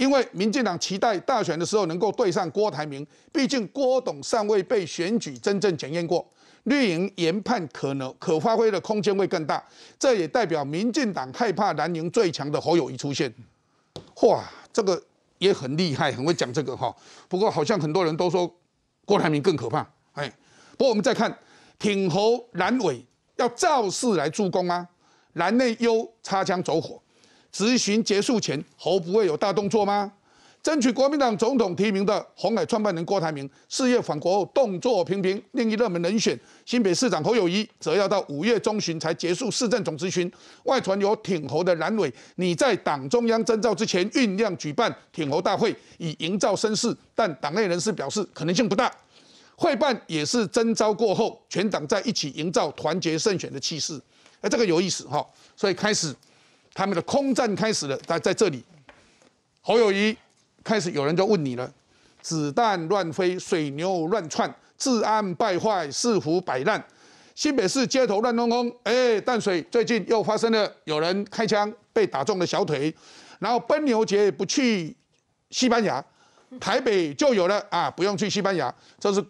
因为民进党期待大选的时候能够对上郭台铭，毕竟郭董尚未被选举真正检验过，绿营研判可能可发挥的空间会更大。这也代表民进党害怕蓝营最强的侯友一出现。哇，这个也很厉害，很会讲这个哈。不过好像很多人都说郭台铭更可怕。哎，不过我们再看挺侯拦委要造势来助攻啊。拦内优擦枪走火。执行结束前，侯不会有大动作吗？争取国民党总统提名的红海创办人郭台铭四月返国后动作频频，另一热门人选新北市长侯友谊则要到五月中旬才结束市政总咨询。外传有挺侯的蓝委，你在党中央征召之前酝酿举办挺侯大会，以营造声势，但党内人士表示可能性不大。会办也是征召过后，全党在一起营造团结胜选的气势。哎，这个有意思哈，所以开始。他们的空战开始了，在在这里，侯友谊开始有人就问你了：子弹乱飞，水牛乱窜，治安败坏，市府摆烂，新北市街头乱哄哄。哎，淡水最近又发生了有人开枪被打中了小腿，然后奔牛节不去西班牙，台北就有了啊，不用去西班牙。这是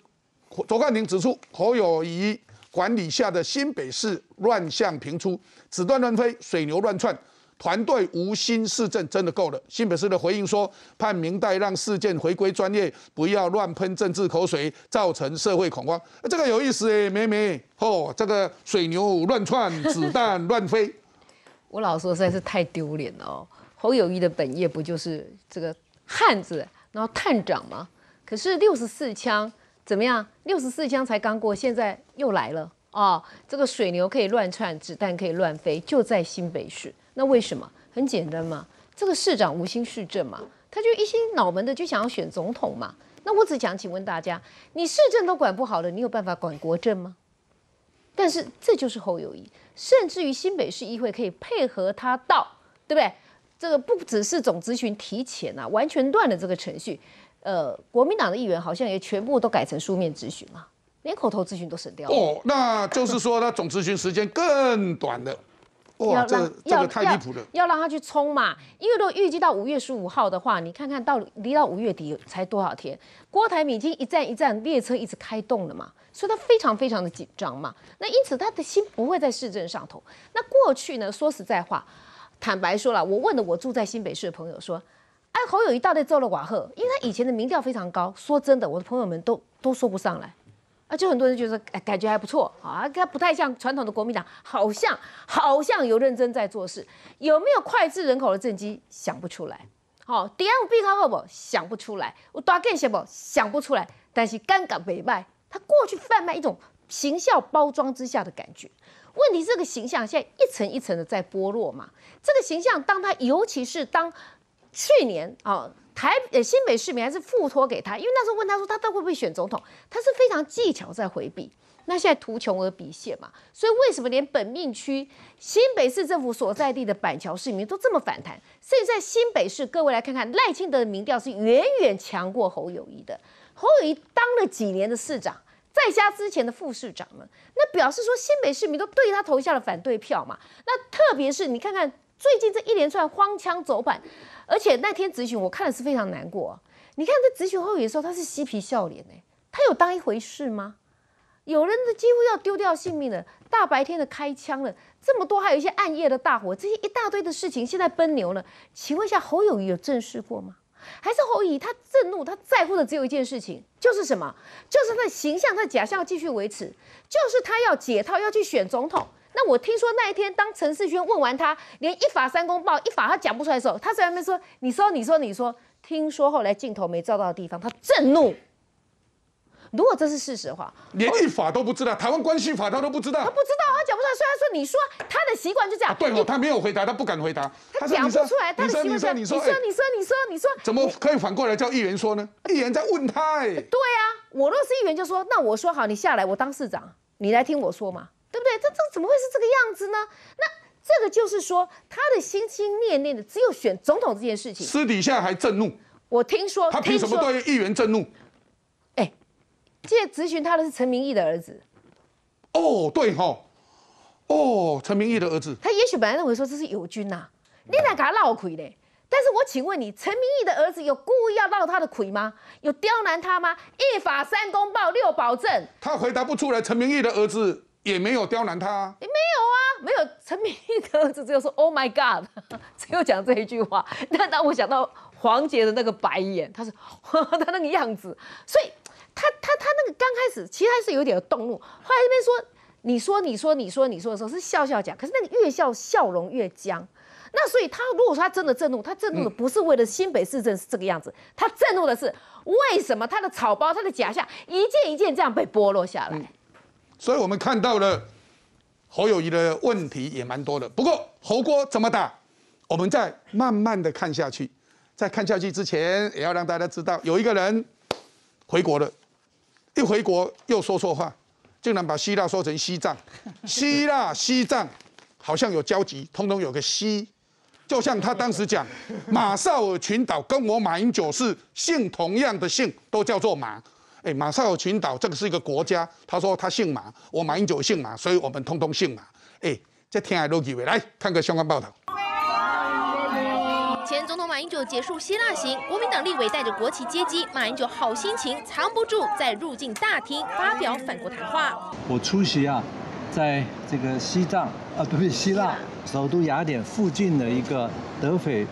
卓冠廷指出，侯友谊管理下的新北市乱象频出，子弹乱飞，水牛乱窜。团队无心市政真的够了。新北市的回应说，判明代让事件回归专业，不要乱喷政治口水，造成社会恐慌。这个有意思哎，妹妹，哦，这个水牛乱窜，子弹乱飞。我老说实在是太丢脸了。侯友谊的本业不就是这个汉字，然后探长吗？可是六十四枪怎么样？六十四枪才刚过，现在又来了哦，这个水牛可以乱窜，子弹可以乱飞，就在新北市。那为什么很简单嘛？这个市长无心市政嘛，他就一心脑门的就想要选总统嘛。那我只想请问大家，你市政都管不好了，你有办法管国政吗？但是这就是侯友谊，甚至于新北市议会可以配合他到，对不对？这个不只是总咨询提前啊，完全断了这个程序。呃，国民党的议员好像也全部都改成书面咨询了，连口头咨询都省掉了。哦，那就是说，他总咨询时间更短了。要让要要要让他去冲嘛，因为如果预计到五月十五号的话，你看看到离到五月底才多少天？郭台铭已经一站一站列车一直开动了嘛，所以他非常非常的紧张嘛。那因此他的心不会在市政上头。那过去呢，说实在话，坦白说了，我问了我住在新北市的朋友说，哎，侯友谊到底做了寡赫？因为他以前的民调非常高。说真的，我的朋友们都都说不上来。啊，就很多人觉得哎，感觉还不错啊，他不太像传统的国民党，好像好像有认真在做事，有没有脍炙人口的政绩想不出来，好，DMB 他好不？想不出来，我大概些不？想不出来，但是尴尬委卖，他过去贩卖一种形象包装之下的感觉，问题这个形象现在一层一层的在剥落嘛，这个形象，当他尤其是当。去年啊，台呃新北市民还是附托给他，因为那时候问他说他会不会选总统，他是非常技巧在回避。那现在图穷而匕现嘛，所以为什么连本命区新北市政府所在地的板桥市民都这么反弹？甚至在新北市，各位来看看赖清德的民调是远远强过侯友谊的。侯友谊当了几年的市长，在家之前的副市长了，那表示说新北市民都对他投下了反对票嘛。那特别是你看看最近这一连串荒腔走板。而且那天咨询，我看的是非常难过。你看这咨询后，的时候，他是嬉皮笑脸呢，他有当一回事吗？有人的几乎要丢掉性命了，大白天的开枪了，这么多，还有一些暗夜的大火，这些一大堆的事情，现在奔流了。请问一下，侯友瑜有正视过吗？还是侯爷他震怒，他在乎的只有一件事情，就是什么？就是他的形象，他的假象要继续维持，就是他要解套，要去选总统。那我听说那一天，当陈世轩问完他，连一法三公报一法他讲不出来的时候，他在外面说：“你说，你说，你说。”听说后来镜头没照到的地方，他震怒。如果这是事实的话，连一法都不知道，台湾关系法他都不知道。他不知道，他讲不出来，虽然说你说他的习惯就这样。对，他没有回答，他不敢回答。他讲不出来，他的习惯。你说，你说，你说，你说，你说，怎么可以反过来叫议员说，呢？议员在问他、你说，你说，你说，你说，你说，你说，你说，你说，你你说，你我你说，你你说，说，说，不对，这这怎么会是这个样子呢？那这个就是说，他的心心念念的只有选总统这件事情。私底下还震怒，我听说他凭什么对议员震怒？哎，这在咨询他的是陈明义的儿子。哦，对哈，哦，陈明义的儿子，他也许本来认为说这是友军呐，你来给他闹亏呢。但是我请问你，陈明义的儿子有故意要闹他的亏吗？有刁难他吗？一法三公报六保证，他回答不出来。陈明义的儿子。也没有刁难他，没有啊，没有。陈明义儿子只有说 “Oh my God”，只有讲这一句话。但当我想到黄杰的那个白眼，他是 他那个样子，所以他他他那个刚开始其实还是有点动怒，后来那边说你说你说你说你说的时候是笑笑讲，可是那个越笑笑容越僵。那所以他如果说他真的震怒，他震怒的不是为了新北市政是这个样子，他震怒的是为什么他的草包他的假象一件一件这样被剥落下来。所以我们看到了侯友谊的问题也蛮多的，不过侯锅怎么打，我们再慢慢的看下去。在看下去之前，也要让大家知道，有一个人回国了，一回国又说错话，竟然把希腊说成西藏，希腊西藏好像有交集，通通有个西，就像他当时讲马绍尔群岛跟我马英九是姓同样的姓，都叫做马。哎，马绍尔群岛这个是一个国家。他说他姓马，我马英九姓马，所以我们通通姓马。哎，这天海都几位来看个相关报道。前总统马英九结束希腊行，国民党立委带着国旗接机，马英九好心情藏不住，在入境大厅发表反国谈话。我出席啊，在这个西藏啊，不对，希腊首都雅典附近的一个德斐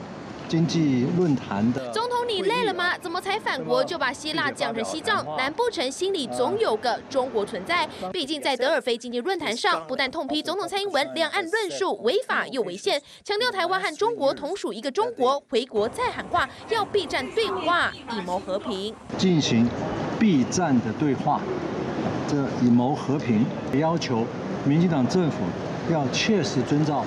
经济论坛的。你累了吗？怎么才返国就把希腊讲成西藏？难不成心里总有个中国存在？毕竟在德尔菲经济论坛上，不但痛批总统蔡英文两岸论述违法又违宪，强调台湾和中国同属一个中国，回国再喊话要避战对话，以谋和平。进行避战的对话，这以谋和平，要求民进党政府要切实遵照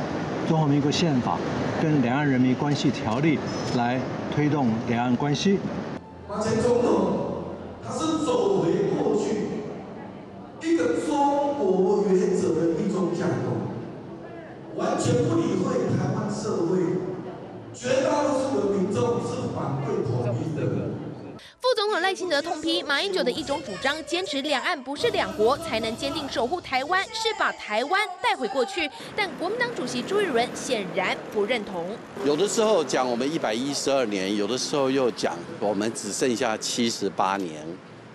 《中华民国宪法》跟《两岸人民关系条例》来。推动两岸关系。马前总统，他是走回过去，一个中国原则的一种讲法，完全不理会台湾社会绝大多数的民众是反对统一的副总统赖清德痛批马英九的一种主张，坚持两岸不是两国才能坚定守护台湾，是把台湾带回过去。但国民党主席朱立伦显然不认同，有的时候讲我们一百一十二年，有的时候又讲我们只剩下七十八年，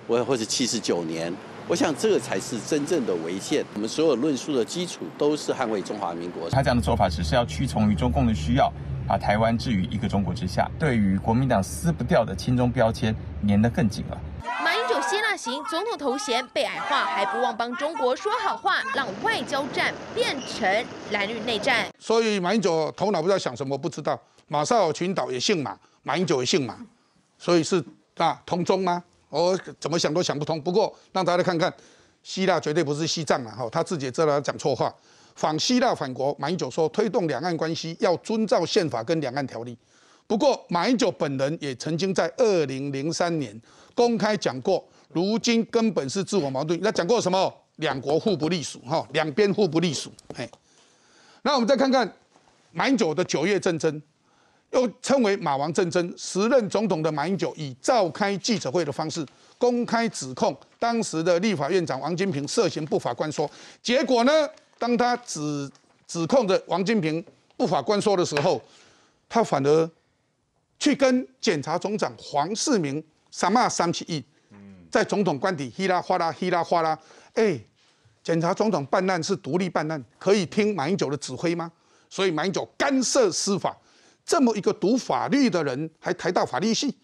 或或者七十九年，我想这个才是真正的违宪。我们所有论述的基础都是捍卫中华民国，他这样的做法只是要屈从于中共的需要。把台湾置于一个中国之下，对于国民党撕不掉的亲中标签，粘得更紧了。马英九希腊行，总统头衔被矮化，还不忘帮中国说好话，让外交战变成蓝绿内战。所以马英九头脑不知道想什么，不知道。马绍尔群岛也姓马，马英九也姓马，所以是啊同宗吗？我怎么想都想不通。不过让大家看看，希腊绝对不是西藏嘛，哈，他自己也知道讲错话。反希腊反国，马英九说推动两岸关系要遵照宪法跟两岸条例。不过马英九本人也曾经在二零零三年公开讲过，如今根本是自我矛盾。那讲过什么？两国互不隶属，哈，两边互不隶属。嘿，那我们再看看马英九的九月政争，又称为马王政争。时任总统的马英九以召开记者会的方式公开指控当时的立法院长王金平涉嫌不法官说，结果呢？当他指指控着王金平不法官说的时候，他反而去跟检察总长黄世明什么三起嗯，在总统官邸，稀啦哗啦，稀啦哗啦。哎，检察总长办案是独立办案，可以听马英九的指挥吗？所以马英九干涉司法，这么一个读法律的人，还台大法律系，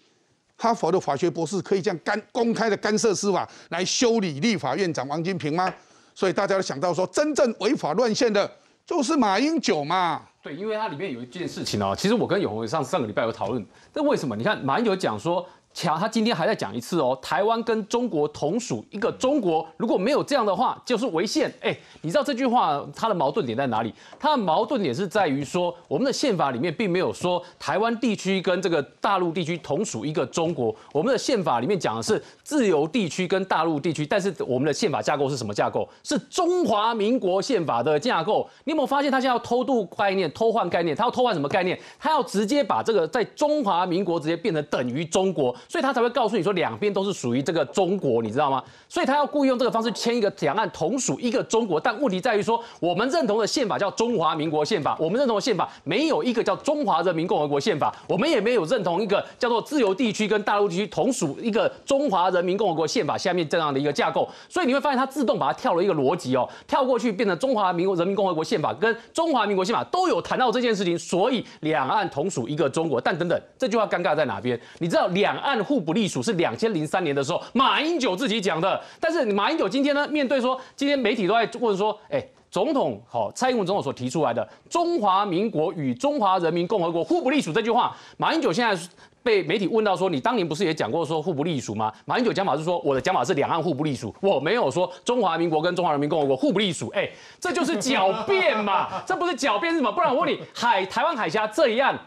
哈佛的法学博士，可以这样干公开的干涉司法，来修理立法院长王金平吗？所以大家都想到说，真正违法乱宪的，就是马英九嘛？对，因为它里面有一件事情哦。其实我跟永红上上个礼拜有讨论，但为什么？你看马英九讲说。瞧，他今天还在讲一次哦，台湾跟中国同属一个中国，如果没有这样的话，就是违宪。哎，你知道这句话它的矛盾点在哪里？它的矛盾点是在于说，我们的宪法里面并没有说台湾地区跟这个大陆地区同属一个中国，我们的宪法里面讲的是自由地区跟大陆地区，但是我们的宪法架构是什么架构？是中华民国宪法的架构。你有没有发现他现在要偷渡概念，偷换概念？他要偷换什么概念？他要直接把这个在中华民国直接变成等于中国。所以他才会告诉你说两边都是属于这个中国，你知道吗？所以他要故意用这个方式签一个两岸同属一个中国，但问题在于说我们认同的宪法叫中华民国宪法，我们认同的宪法没有一个叫中华人民共和国宪法，我们也没有认同一个叫做自由地区跟大陆地区同属一个中华人民共和国宪法下面这样的一个架构。所以你会发现他自动把它跳了一个逻辑哦，跳过去变成中华民人民共和国宪法跟中华民国宪法都有谈到这件事情，所以两岸同属一个中国。但等等，这句话尴尬在哪边？你知道两岸。但互不隶属是两千零三年的时候马英九自己讲的，但是马英九今天呢，面对说今天媒体都在问说，哎，总统好，蔡英文总统所提出来的中华民国与中华人民共和国互不隶属这句话，马英九现在被媒体问到说，你当年不是也讲过说互不隶属吗？马英九讲法是说，我的讲法是两岸互不隶属，我没有说中华民国跟中华人民共和国互不隶属，哎，这就是狡辩嘛，这不是狡辩是什么？不然我问你，海台湾海峡这一岸。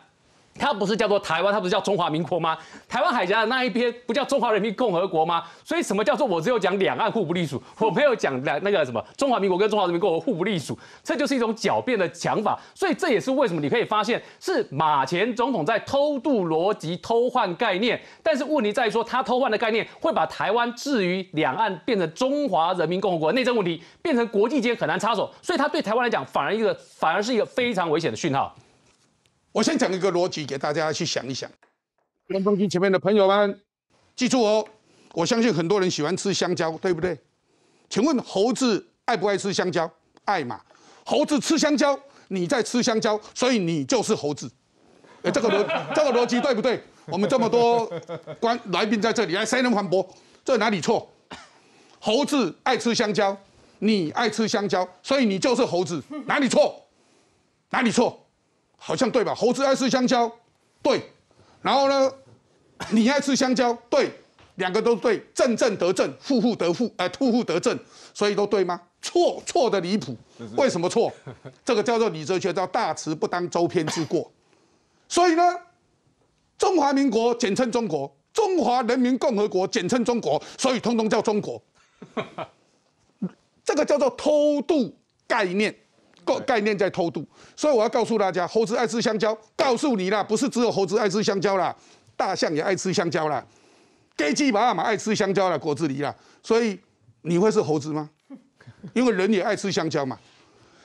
它不是叫做台湾，它不是叫中华民国吗？台湾海峡的那一边不叫中华人民共和国吗？所以什么叫做我只有讲两岸互不隶属，我没有讲两那个什么中华民国跟中华人民共和国互不隶属？这就是一种狡辩的讲法。所以这也是为什么你可以发现是马前总统在偷渡逻辑、偷换概念。但是问题在于说他偷换的概念会把台湾置于两岸变成中华人民共和国内政问题，变成国际间很难插手。所以他对台湾来讲反而一个反而是一个非常危险的讯号。我先讲一个逻辑给大家去想一想，观众机前面的朋友们，记住哦，我相信很多人喜欢吃香蕉，对不对？请问猴子爱不爱吃香蕉？爱嘛。猴子吃香蕉，你在吃香蕉，所以你就是猴子。哎，这个逻这个逻辑对不对？我们这么多官来宾在这里，来谁能反驳？这哪里错？猴子爱吃香蕉，你爱吃香蕉，所以你就是猴子，哪里错？哪里错？好像对吧？猴子爱吃香蕉，对。然后呢，你爱吃香蕉，对。两个都对，正正得正，富富得富，哎，负富得正，所以都对吗？错，错的离谱。为什么错？这个叫做李哲学，叫大慈不当周偏之过。所以呢，中华民国简称中国，中华人民共和国简称中国，所以通通叫中国。这个叫做偷渡概念。概念在偷渡，所以我要告诉大家，猴子爱吃香蕉。告诉你啦，不是只有猴子爱吃香蕉啦，大象也爱吃香蕉啦鸡鸡 y 鸡嘛，爱吃香蕉啦，果子狸啦，所以你会是猴子吗？因为人也爱吃香蕉嘛，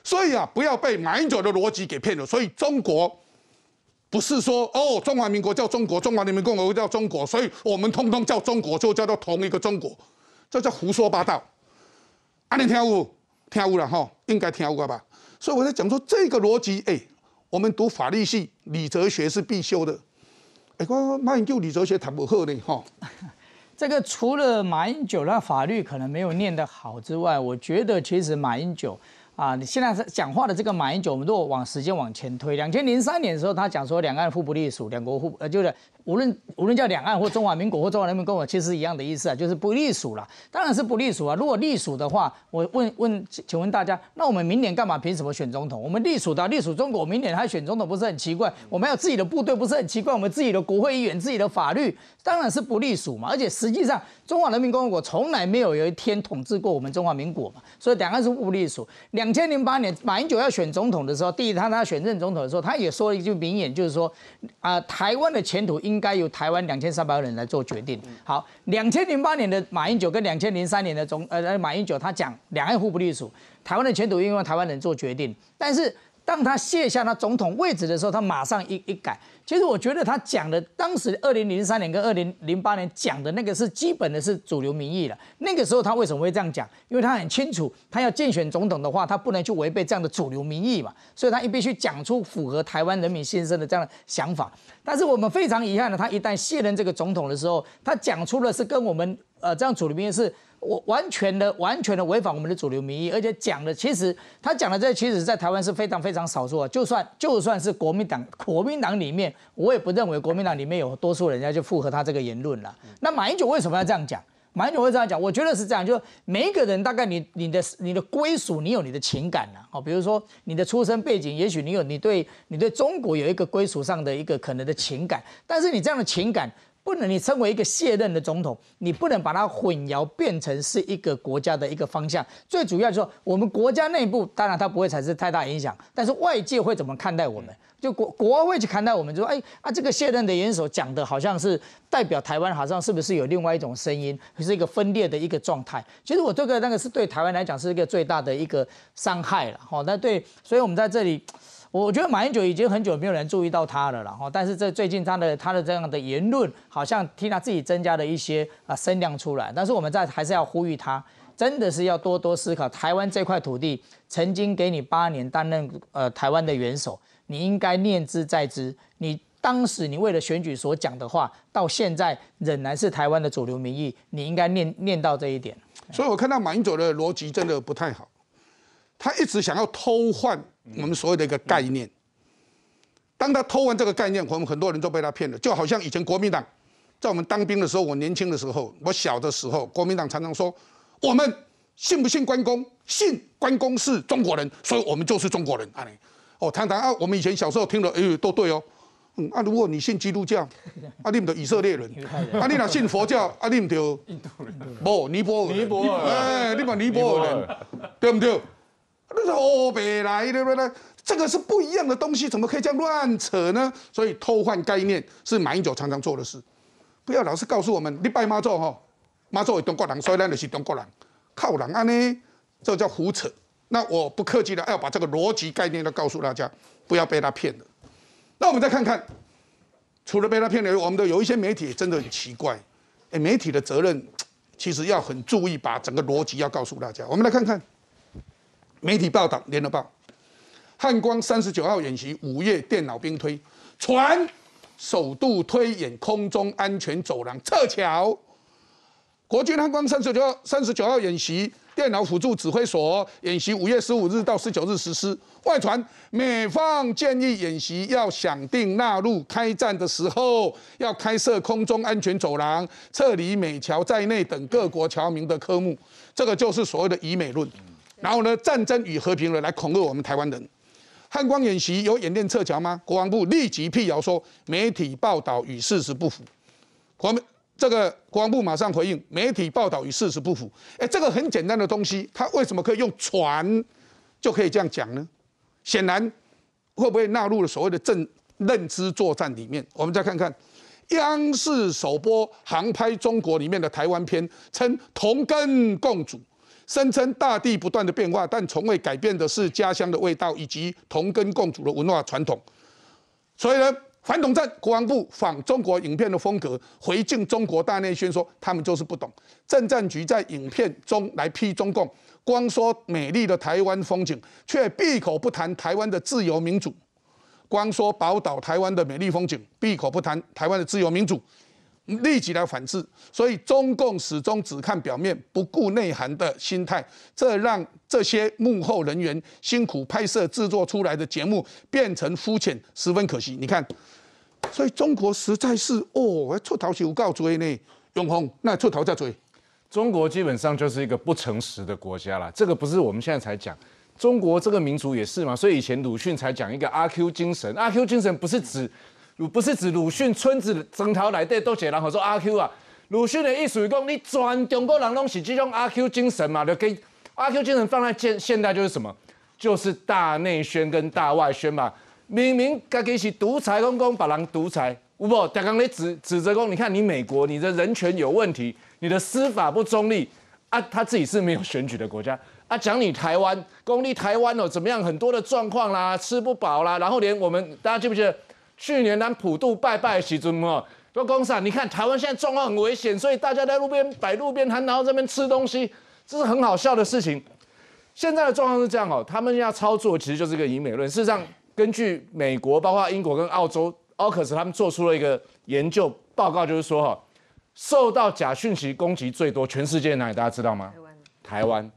所以啊，不要被马英九的逻辑给骗了。所以中国不是说哦，中华民国叫中国，中华人民共和国叫中国，所以我们通通叫中国，就叫做同一个中国，这叫胡说八道。啊，你跳舞，跳舞了哈，应该跳舞了吧？所以我在讲说这个逻辑，哎，我们读法律系，理哲学是必修的。哎，光马英九理哲学谈不喝呢哈？这个除了马英九那法律可能没有念得好之外，我觉得其实马英九啊，你现在讲话的这个马英九，我如果往时间往前推，两千零三年的时候，他讲说两岸互不隶属，两国互呃就是。无论无论叫两岸或中华民国或中华人民共和国，其实一样的意思啊，就是不隶属了。当然是不隶属啊。如果隶属的话，我问问，请问大家，那我们明年干嘛？凭什么选总统？我们隶属的隶属中国，明年还选总统，不是很奇怪？我们有自己的部队，不是很奇怪？我们自己的国会议员、自己的法律，当然是不隶属嘛。而且实际上，中华人民共和国从来没有有一天统治过我们中华民国嘛。所以两岸是不隶属。两千零八年马英九要选总统的时候，第一他他选任总统的时候，他也说了一句名言，就是说，啊，台湾的前途。应该由台湾两千三百万人来做决定。好，两千零八年的马英九跟两千零三年的总呃马英九，他讲两岸互不隶属，台湾的前途应该台湾人做决定。但是当他卸下他总统位置的时候，他马上一一改。其实我觉得他讲的，当时二零零三年跟二零零八年讲的那个是基本的是主流民意了。那个时候他为什么会这样讲？因为他很清楚，他要竞选总统的话，他不能去违背这样的主流民意嘛，所以他必须讲出符合台湾人民心声的这样的想法。但是我们非常遗憾的，他一旦卸任这个总统的时候，他讲出的是跟我们呃这样主流民意是。我完全的、完全的违反我们的主流民意，而且讲的其实他讲的这，其实，在台湾是非常非常少数啊。就算就算是国民党，国民党里面，我也不认为国民党里面有多数人家就符合他这个言论了。那马英九为什么要这样讲？马英九会这样讲，我觉得是这样，就每一个人大概你、你的、你的归属，你有你的情感啊，哦，比如说你的出生背景，也许你有你对、你对中国有一个归属上的一个可能的情感，但是你这样的情感。不能，你称为一个卸任的总统，你不能把它混淆变成是一个国家的一个方向。最主要就是说，我们国家内部当然它不会产生太大影响，但是外界会怎么看待我们？就国国外会去看待我们，就说：哎啊，这个卸任的元首讲的好像是代表台湾，好像是不是有另外一种声音，是一个分裂的一个状态。其实我这个那个是对台湾来讲是一个最大的一个伤害了。哦，那对，所以我们在这里。我觉得马英九已经很久没有人注意到他了，然后，但是这最近他的他的这样的言论，好像替他自己增加了一些啊声量出来。但是我们在还是要呼吁他，真的是要多多思考。台湾这块土地曾经给你八年担任呃台湾的元首，你应该念之在之。你当时你为了选举所讲的话，到现在仍然是台湾的主流民意，你应该念念到这一点。所以我看到马英九的逻辑真的不太好，他一直想要偷换。我们所有的一个概念，当他偷完这个概念，我们很多人都被他骗了。就好像以前国民党在我们当兵的时候，我年轻的时候，我小的时候，国民党常常说：我们信不信关公？信关公是中国人，所以我们就是中国人。啊，你哦，常常啊，我们以前小时候听了，哎呦都对哦。嗯，那如果你信基督教，阿你的以色列人；阿你那信佛教，阿你得印度人；不，尼泊泊尼尔，哎，你们尼泊尔对不对？那是欧北来的，这个是不一样的东西，怎么可以这样乱扯呢？所以偷换概念是马英九常常做的事。不要老是告诉我们你拜妈祖哈，妈祖为中国人，所以咱就是中国人靠人安呢，这叫胡扯。那我不客气的要把这个逻辑概念都告诉大家，不要被他骗了。那我们再看看，除了被他骗了，我们的有一些媒体真的很奇怪。哎，媒体的责任其实要很注意，把整个逻辑要告诉大家。我们来看看。媒体报道，《联合报》汉光三十九号演习，午夜电脑兵推，船，首度推演空中安全走廊撤侨。国军汉光三十九三十九号演习，电脑辅助指挥所演习，五月十五日到十九日实施。外传，美方建议演习要想定纳入开战的时候要开设空中安全走廊，撤离美侨在内等各国侨民的科目。这个就是所谓的以美论。然后呢？战争与和平了，来恐吓我们台湾人。汉光演习有演练撤侨吗？国防部立即辟谣说，媒体报道与事实不符。我们这个国防部马上回应，媒体报道与事实不符。哎，这个很简单的东西，他为什么可以用传就可以这样讲呢？显然，会不会纳入了所谓的政认知作战里面？我们再看看，央视首播航拍中国里面的台湾片，称同根共主。声称大地不断的变化，但从未改变的是家乡的味道以及同根共祖的文化传统。所以呢，反统战国安部仿中国影片的风格回敬中国大内宣说，他们就是不懂。政战局在影片中来批中共，光说美丽的台湾风景，却闭口不谈台湾的自由民主；光说宝岛台湾的美丽风景，闭口不谈台湾的自由民主。立即来反制，所以中共始终只看表面不顾内涵的心态，这让这些幕后人员辛苦拍摄制作出来的节目变成肤浅，十分可惜。你看，所以中国实在是哦，出逃去诬告追呢，永红那出逃在追。中国基本上就是一个不诚实的国家了，这个不是我们现在才讲，中国这个民族也是嘛，所以以前鲁迅才讲一个阿 Q 精神，阿 Q 精神不是指。不是指鲁迅村子整条来的都写，然后说阿 Q 啊。鲁迅的意思是讲，你全中国人拢是这种阿 Q 精神嘛。就给阿 Q 精神放在现现代就是什么，就是大内宣跟大外宣嘛。明明他跟是独裁公公把人独裁，唔不，大讲你指指责公，你看你美国，你的人权有问题，你的司法不中立啊，他自己是没有选举的国家啊。讲你台湾，公立台湾哦怎么样，很多的状况啦，吃不饱啦，然后连我们大家记不记得？去年咱普渡拜拜许祖妈，说公仔，你看台湾现在状况很危险，所以大家在路边摆路边摊，然后这边吃东西，这是很好笑的事情。现在的状况是这样哦，他们要操作其实就是个以美论。事实上，根据美国、包括英国跟澳洲 o c u s 他们做出了一个研究报告，就是说哈，受到假讯息攻击最多，全世界哪里大家知道吗？台台湾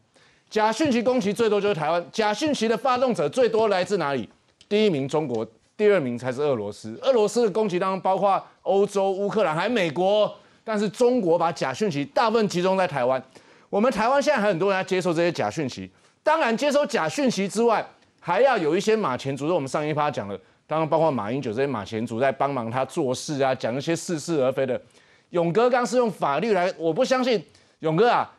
假讯息攻击最多就是台湾，假讯息的发动者最多来自哪里？第一名中国。第二名才是俄罗斯，俄罗斯的攻击当中包括欧洲、乌克兰，还美国。但是中国把假讯息大部分集中在台湾，我们台湾现在很多人接受这些假讯息。当然，接收假讯息之外，还要有一些马前卒。我们上一趴讲了，当然包括马英九这些马前卒在帮忙他做事啊，讲一些似是而非的。勇哥刚是用法律来，我不相信勇哥啊。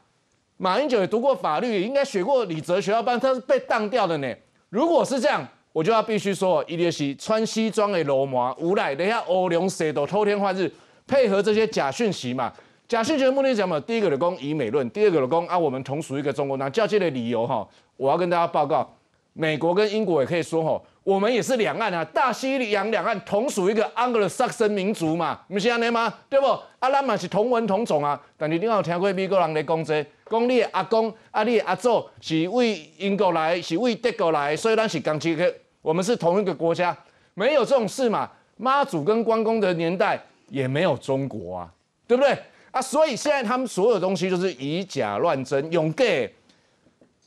马英九也读过法律，应该学过理哲学，要不然他是被当掉的呢。如果是这样。我就要必须说，伊就是穿西装的流氓无赖。等下欧龙社都偷天换日，配合这些假讯息嘛？假讯息的目的是什么？第一个的攻以美论，第二个的攻啊，我们同属一个中国那较劲的理由哈，我要跟大家报告，美国跟英国也可以说哈，我们也是两岸啊，大西洋两岸同属一个 Anglo-Saxon 民族嘛，不是安尼吗？对不？啊，拉嘛是同文同种啊。但是你有听过美国人嚟讲这？讲你的阿公啊，你的阿祖是为英国来，是为德国来，所以咱是讲起去。我们是同一个国家，没有这种事嘛？妈祖跟关公的年代也没有中国啊，对不对？啊，所以现在他们所有东西就是以假乱真。用 gay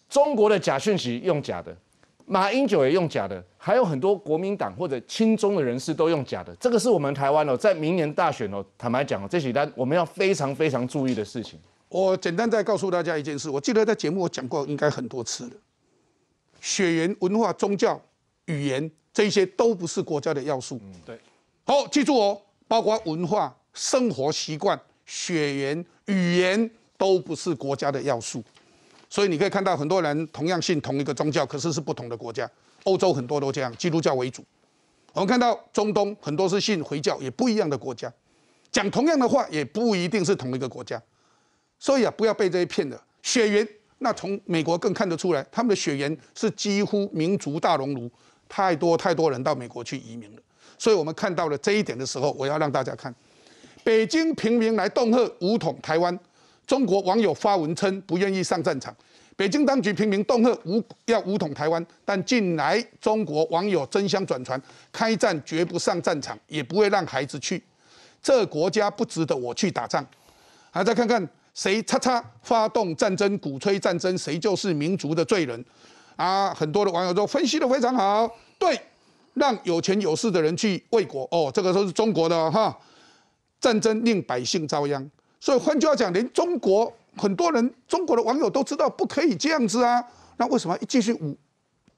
中国的假讯息用假的，马英九也用假的，还有很多国民党或者亲中的人士都用假的。这个是我们台湾哦，在明年大选哦，坦白讲哦，这几单我们要非常非常注意的事情。我简单再告诉大家一件事，我记得在节目我讲过，应该很多次了，血缘、文化、宗教。语言这些都不是国家的要素。嗯，对。好，记住哦，包括文化、生活习惯、血缘、语言，都不是国家的要素。所以你可以看到，很多人同样信同一个宗教，可是是不同的国家。欧洲很多都这样，基督教为主。我们看到中东很多是信回教，也不一样的国家。讲同样的话，也不一定是同一个国家。所以啊，不要被这些骗了。血缘，那从美国更看得出来，他们的血缘是几乎民族大熔炉。太多太多人到美国去移民了，所以我们看到了这一点的时候，我要让大家看，北京平民来恫吓武统台湾，中国网友发文称不愿意上战场，北京当局平民恫吓武要武统台湾，但近来中国网友争相转传，开战绝不上战场，也不会让孩子去，这国家不值得我去打仗，好再看看谁叉叉发动战争鼓吹战争，谁就是民族的罪人。啊，很多的网友都分析的非常好，对，让有钱有势的人去卫国哦，这个都是中国的哈，战争令百姓遭殃，所以换句话讲，连中国很多人，中国的网友都知道不可以这样子啊，那为什么一继续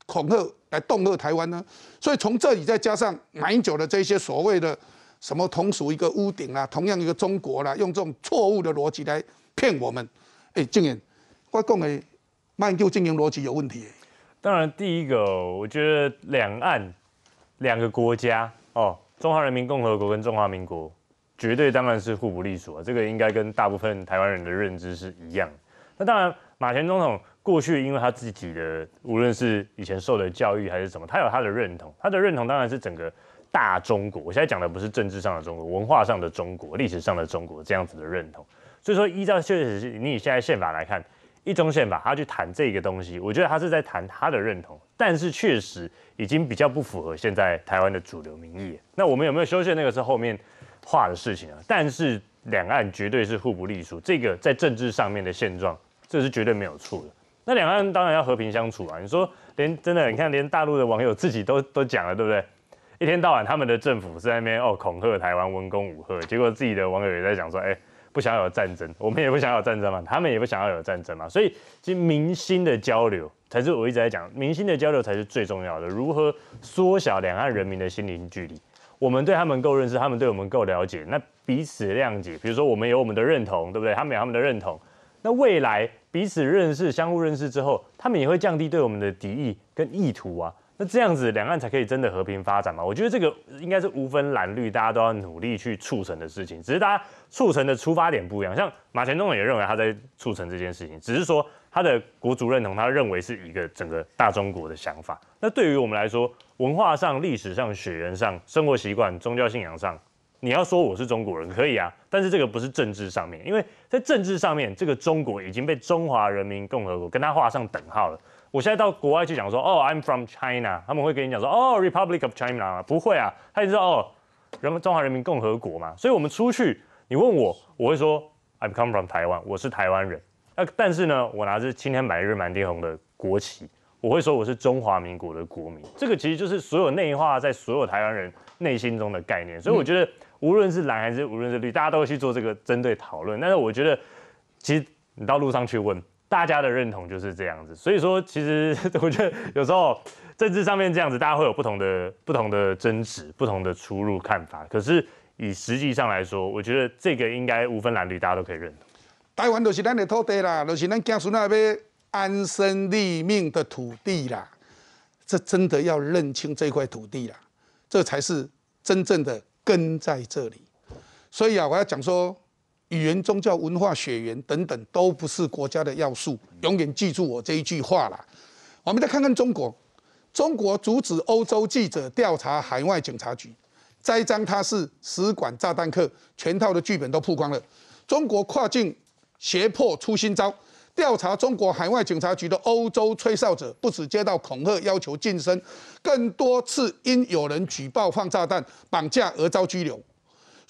恐吓来恫吓台湾呢？所以从这里再加上买酒的这些所谓的什么同属一个屋顶啊，同样一个中国啦，用这种错误的逻辑来骗我们，哎，竟然，我讲的买酒经营逻辑有问题。当然，第一个，我觉得两岸两个国家哦，中华人民共和国跟中华民国，绝对当然是互不隶属啊。这个应该跟大部分台湾人的认知是一样。那当然，马前总统过去因为他自己的，无论是以前受的教育还是什么，他有他的认同。他的认同当然是整个大中国。我现在讲的不是政治上的中国，文化上的中国，历史上的中国这样子的认同。所以说，依照确实是你以现在宪法来看。一中宪法，他去谈这个东西，我觉得他是在谈他的认同，但是确实已经比较不符合现在台湾的主流民意。那我们有没有修宪，那个是后面话的事情啊。但是两岸绝对是互不隶属，这个在政治上面的现状，这是绝对没有错的。那两岸当然要和平相处啊。你说连真的，你看连大陆的网友自己都都讲了，对不对？一天到晚他们的政府在那边哦恐吓台湾，文攻武吓，结果自己的网友也在讲说，哎。不想有战争，我们也不想要战争嘛，他们也不想要有战争嘛，所以其实民心的交流才是我一直在讲，民心的交流才是最重要的。如何缩小两岸人民的心灵距离？我们对他们够认识，他们对我们够了解，那彼此谅解。比如说，我们有我们的认同，对不对？他们有他们的认同，那未来彼此认识、相互认识之后，他们也会降低对我们的敌意跟意图啊。那这样子两岸才可以真的和平发展嘛？我觉得这个应该是无分蓝绿，大家都要努力去促成的事情。只是大家促成的出发点不一样，像马前总统也认为他在促成这件事情，只是说他的国族认同，他认为是一个整个大中国的想法。那对于我们来说，文化上、历史上、血缘上、生活习惯、宗教信仰上，你要说我是中国人可以啊，但是这个不是政治上面，因为在政治上面，这个中国已经被中华人民共和国跟他画上等号了。我现在到国外去讲说，哦，I'm from China，他们会跟你讲说，哦，Republic of China，不会啊，他就知道哦，人中华人民共和国嘛，所以，我们出去，你问我，我会说，I'm come from 台湾，我是台湾人，那但是呢，我拿着青天白日满天红的国旗，我会说我是中华民国的国民，这个其实就是所有内化在所有台湾人内心中的概念，所以我觉得无论是蓝还是无论是绿，大家都会去做这个针对讨论，但是我觉得，其实你到路上去问。大家的认同就是这样子，所以说，其实 我觉得有时候政治上面这样子，大家会有不同的、不同的争执、不同的出入看法。可是以实际上来说，我觉得这个应该无分蓝绿，大家都可以认同。台湾就是咱的土地啦，就是咱子孙那边安身立命的土地啦。这真的要认清这块土地啦，这才是真正的根在这里。所以啊，我要讲说。语言、宗教、文化、血缘等等，都不是国家的要素。永远记住我这一句话啦。我们再看看中国，中国阻止欧洲记者调查海外警察局，栽赃他是使馆炸弹客，全套的剧本都曝光了。中国跨境胁迫出新招，调查中国海外警察局的欧洲吹哨者，不止接到恐吓要求晋升，更多次因有人举报放炸弹、绑架而遭拘留。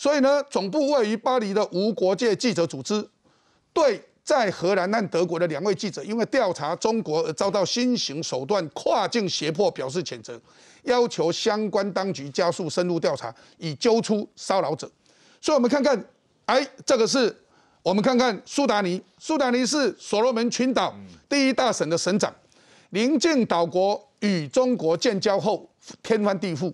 所以呢，总部位于巴黎的无国界记者组织，对在荷兰和德国的两位记者因为调查中国而遭到新型手段跨境胁迫表示谴责，要求相关当局加速深入调查，以揪出骚扰者。所以我们看看，哎，这个是，我们看看苏达尼，苏达尼是所罗门群岛第一大省的省长，临近岛国与中国建交后天翻地覆。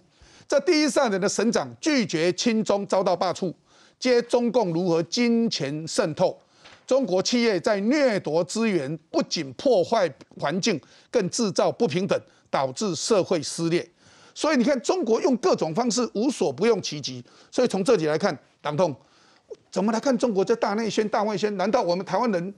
这第一上人的省长拒绝亲中，遭到罢黜。接中共如何金钱渗透？中国企业在掠夺资源，不仅破坏环境，更制造不平等，导致社会撕裂。所以你看，中国用各种方式无所不用其极。所以从这里来看，党统怎么来看中国这大内宣、大外宣？难道我们台湾人？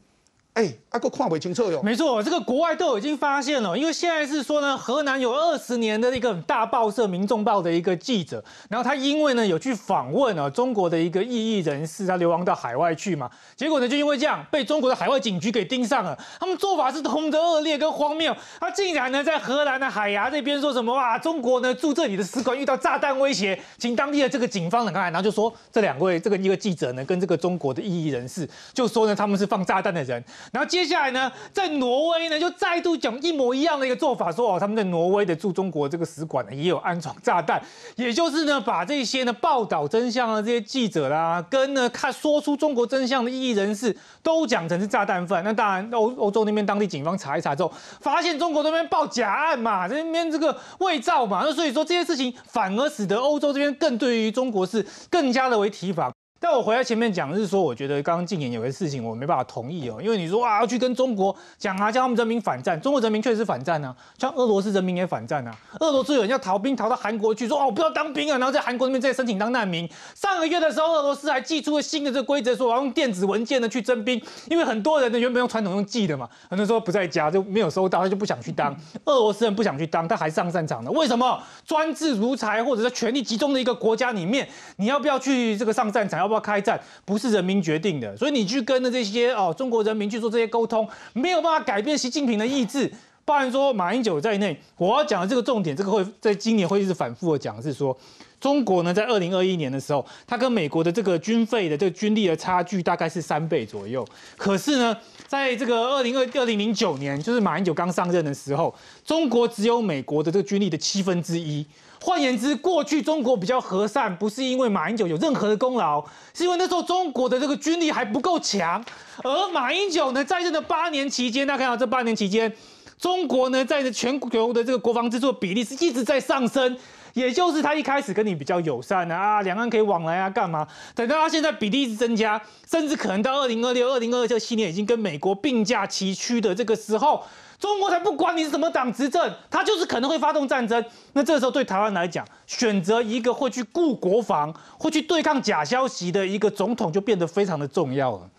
哎，阿哥看不清楚哟！没错，这个国外都已经发现了，因为现在是说呢，河南有二十年的一个大报社《民众报》的一个记者，然后他因为呢有去访问了中国的一个异议人士，他流亡到海外去嘛，结果呢就因为这样被中国的海外警局给盯上了。他们做法是同的恶劣跟荒谬，他竟然呢在荷兰的海牙这边说什么啊，中国呢驻这里的使馆遇到炸弹威胁，请当地的这个警方看，然后就说这两位这个一个记者呢跟这个中国的异议人士，就说呢他们是放炸弹的人。然后接下来呢，在挪威呢就再度讲一模一样的一个做法，说哦，他们在挪威的驻中国这个使馆呢也有安装炸弹，也就是呢把这些呢报道真相啊、这些记者啦，跟呢看说出中国真相的异议人士，都讲成是炸弹犯。那当然，欧欧洲那边当地警方查一查之后，发现中国那边报假案嘛，这边这个伪造嘛，那所以说这些事情反而使得欧洲这边更对于中国是更加的为提防。但我回来前面讲的是说，我觉得刚刚禁言有些事情我没办法同意哦，因为你说啊要去跟中国讲啊，叫他们人民反战，中国人民确实反战啊，像俄罗斯人民也反战啊，俄罗斯有人要逃兵逃到韩国去说哦不要当兵啊，然后在韩国那边再申请当难民。上个月的时候，俄罗斯还寄出了新的这个规则，说我要用电子文件呢去征兵，因为很多人呢原本用传统用寄的嘛，很多说不在家就没有收到，他就不想去当。俄罗斯人不想去当，他还上战场呢，为什么专制独裁或者说权力集中的一个国家里面，你要不要去这个上战场？要要不要开战？不是人民决定的，所以你去跟的这些哦，中国人民去做这些沟通，没有办法改变习近平的意志。包含说马英九在内，我要讲的这个重点，这个会在今年会一是反复的讲，是说中国呢，在二零二一年的时候，他跟美国的这个军费的这个军力的差距大概是三倍左右。可是呢，在这个二零二二零零九年，就是马英九刚上任的时候，中国只有美国的这个军力的七分之一。换言之，过去中国比较和善，不是因为马英九有任何的功劳，是因为那时候中国的这个军力还不够强。而马英九呢，在任的八年期间，大家看到这八年期间，中国呢，在全球的这个国防支出比例是一直在上升。也就是他一开始跟你比较友善啊，两岸可以往来啊，干嘛？等到他现在比例一直增加，甚至可能到二零二六、二零二二这系列已经跟美国并驾齐驱的这个时候，中国才不管你是什么党执政，他就是可能会发动战争。那这个时候对台湾来讲，选择一个会去顾国防、会去对抗假消息的一个总统，就变得非常的重要了。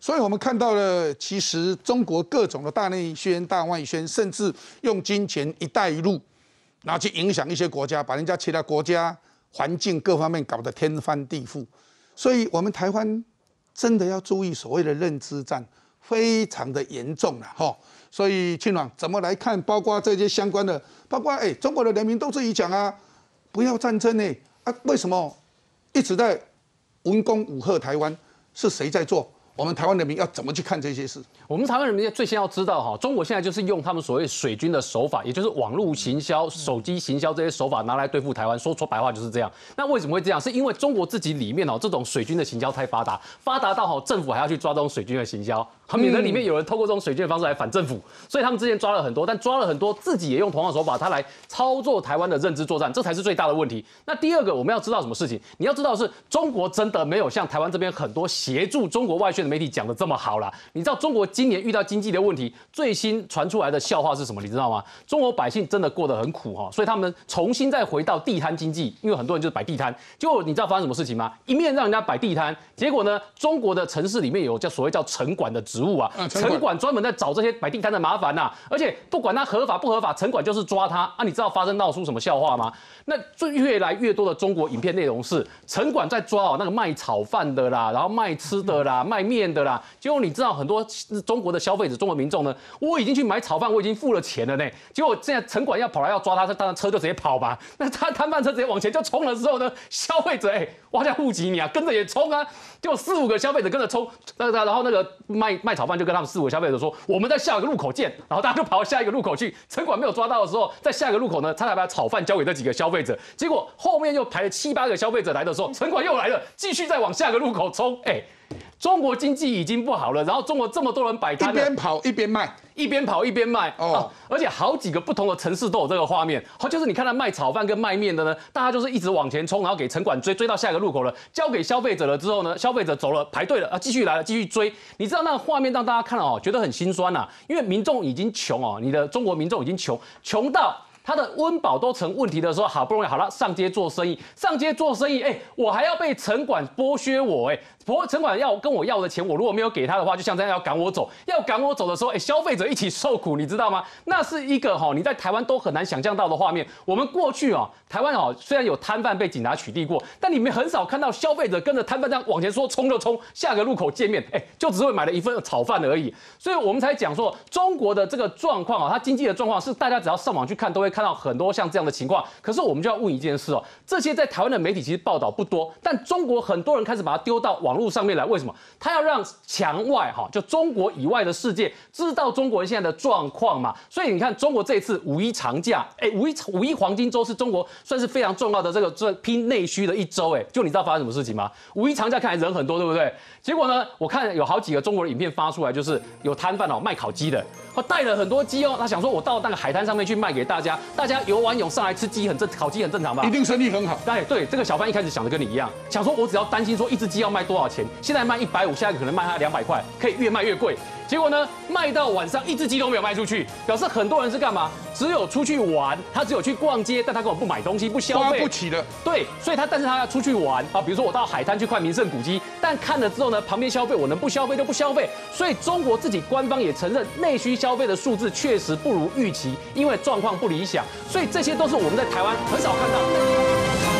所以我们看到了，其实中国各种的大内宣、大外宣，甚至用金钱“一带一路”。然后去影响一些国家，把人家其他国家环境各方面搞得天翻地覆，所以我们台湾真的要注意所谓的认知战，非常的严重了哈。所以庆朗怎么来看？包括这些相关的，包括哎，中国的人民都自己讲啊，不要战争呢，啊为什么一直在文攻武吓台湾？是谁在做？我们台湾人民要怎么去看这些事？我们台湾人民要最先要知道哈，中国现在就是用他们所谓水军的手法，也就是网络行销、手机行销这些手法拿来对付台湾。说说白话就是这样。那为什么会这样？是因为中国自己里面哦，这种水军的行销太发达，发达到好政府还要去抓这种水军的行销。很明显，里面有人透过这种水军的方式来反政府，所以他们之前抓了很多，但抓了很多，自己也用同样的手法，他来操作台湾的认知作战，这才是最大的问题。那第二个，我们要知道什么事情？你要知道，是中国真的没有像台湾这边很多协助中国外宣的媒体讲的这么好了。你知道中国今年遇到经济的问题，最新传出来的笑话是什么？你知道吗？中国百姓真的过得很苦哈，所以他们重新再回到地摊经济，因为很多人就是摆地摊。就你知道发生什么事情吗？一面让人家摆地摊，结果呢，中国的城市里面有叫所谓叫城管的。植物啊，城管专门在找这些摆地摊的麻烦呐。而且不管他合法不合法，城管就是抓他啊。你知道发生闹出什么笑话吗？那最越来越多的中国影片内容是城管在抓哦，那个卖炒饭的啦，然后卖吃的啦，卖面的啦。结果你知道很多中国的消费者、中国民众呢，我已经去买炒饭，我已经付了钱了呢。结果现在城管要跑来要抓他，他当然车就直接跑吧。那他摊贩车直接往前就冲了，之后呢，消费者哎，我好像误及你啊，跟着也冲啊。结果四五个消费者跟着冲，那那然后那个卖卖炒饭就跟他们四五个消费者说，我们在下一个路口见。然后大家就跑到下一个路口去。城管没有抓到的时候，在下一个路口呢，他才把炒饭交给这几个消费。消费者，结果后面又排了七八个消费者来的时候，城管又来了，继续再往下个路口冲。哎，中国经济已经不好了，然后中国这么多人摆摊，一边跑一边卖，一边跑一边卖哦，而且好几个不同的城市都有这个画面。好，就是你看到卖炒饭跟卖面的呢，大家就是一直往前冲，然后给城管追，追到下一个路口了，交给消费者了之后呢，消费者走了，排队了啊，继续来了，继续追。你知道那个画面让大家看了哦，觉得很心酸呐，因为民众已经穷哦，你的中国民众已经穷，穷到。他的温饱都成问题的时候，好不容易好了，上街做生意，上街做生意，哎，我还要被城管剥削我，哎。不过城管要跟我要的钱，我如果没有给他的话，就像这样要赶我走，要赶我走的时候，哎，消费者一起受苦，你知道吗？那是一个哈，你在台湾都很难想象到的画面。我们过去啊，台湾啊，虽然有摊贩被警察取缔过，但你们很少看到消费者跟着摊贩这样往前说冲就冲，下个路口见面，哎，就只会买了一份炒饭而已。所以我们才讲说中国的这个状况啊，它经济的状况是大家只要上网去看，都会看到很多像这样的情况。可是我们就要问一件事哦，这些在台湾的媒体其实报道不多，但中国很多人开始把它丢到网。路上面来，为什么他要让墙外哈，就中国以外的世界知道中国人现在的状况嘛？所以你看，中国这次五一长假，哎，五一五一黄金周是中国算是非常重要的这个这拼内需的一周。哎，就你知道发生什么事情吗？五一长假看来人很多，对不对？结果呢，我看有好几个中国的影片发出来，就是有摊贩哦卖烤鸡的，他带了很多鸡哦，他想说我到那个海滩上面去卖给大家，大家游完泳上来吃鸡很正，烤鸡很正常吧？一定生意很好。哎，对，这个小贩一开始想的跟你一样，想说我只要担心说一只鸡要卖多少。钱现在卖一百五，现在可能卖它两百块，可以越卖越贵。结果呢，卖到晚上一只鸡都没有卖出去，表示很多人是干嘛？只有出去玩，他只有去逛街，但他根本不买东西，不消费。花不起的。对，所以他但是他要出去玩啊，比如说我到海滩去看名胜古迹，但看了之后呢，旁边消费，我能不消费就不消费。所以中国自己官方也承认，内需消费的数字确实不如预期，因为状况不理想。所以这些都是我们在台湾很少看到。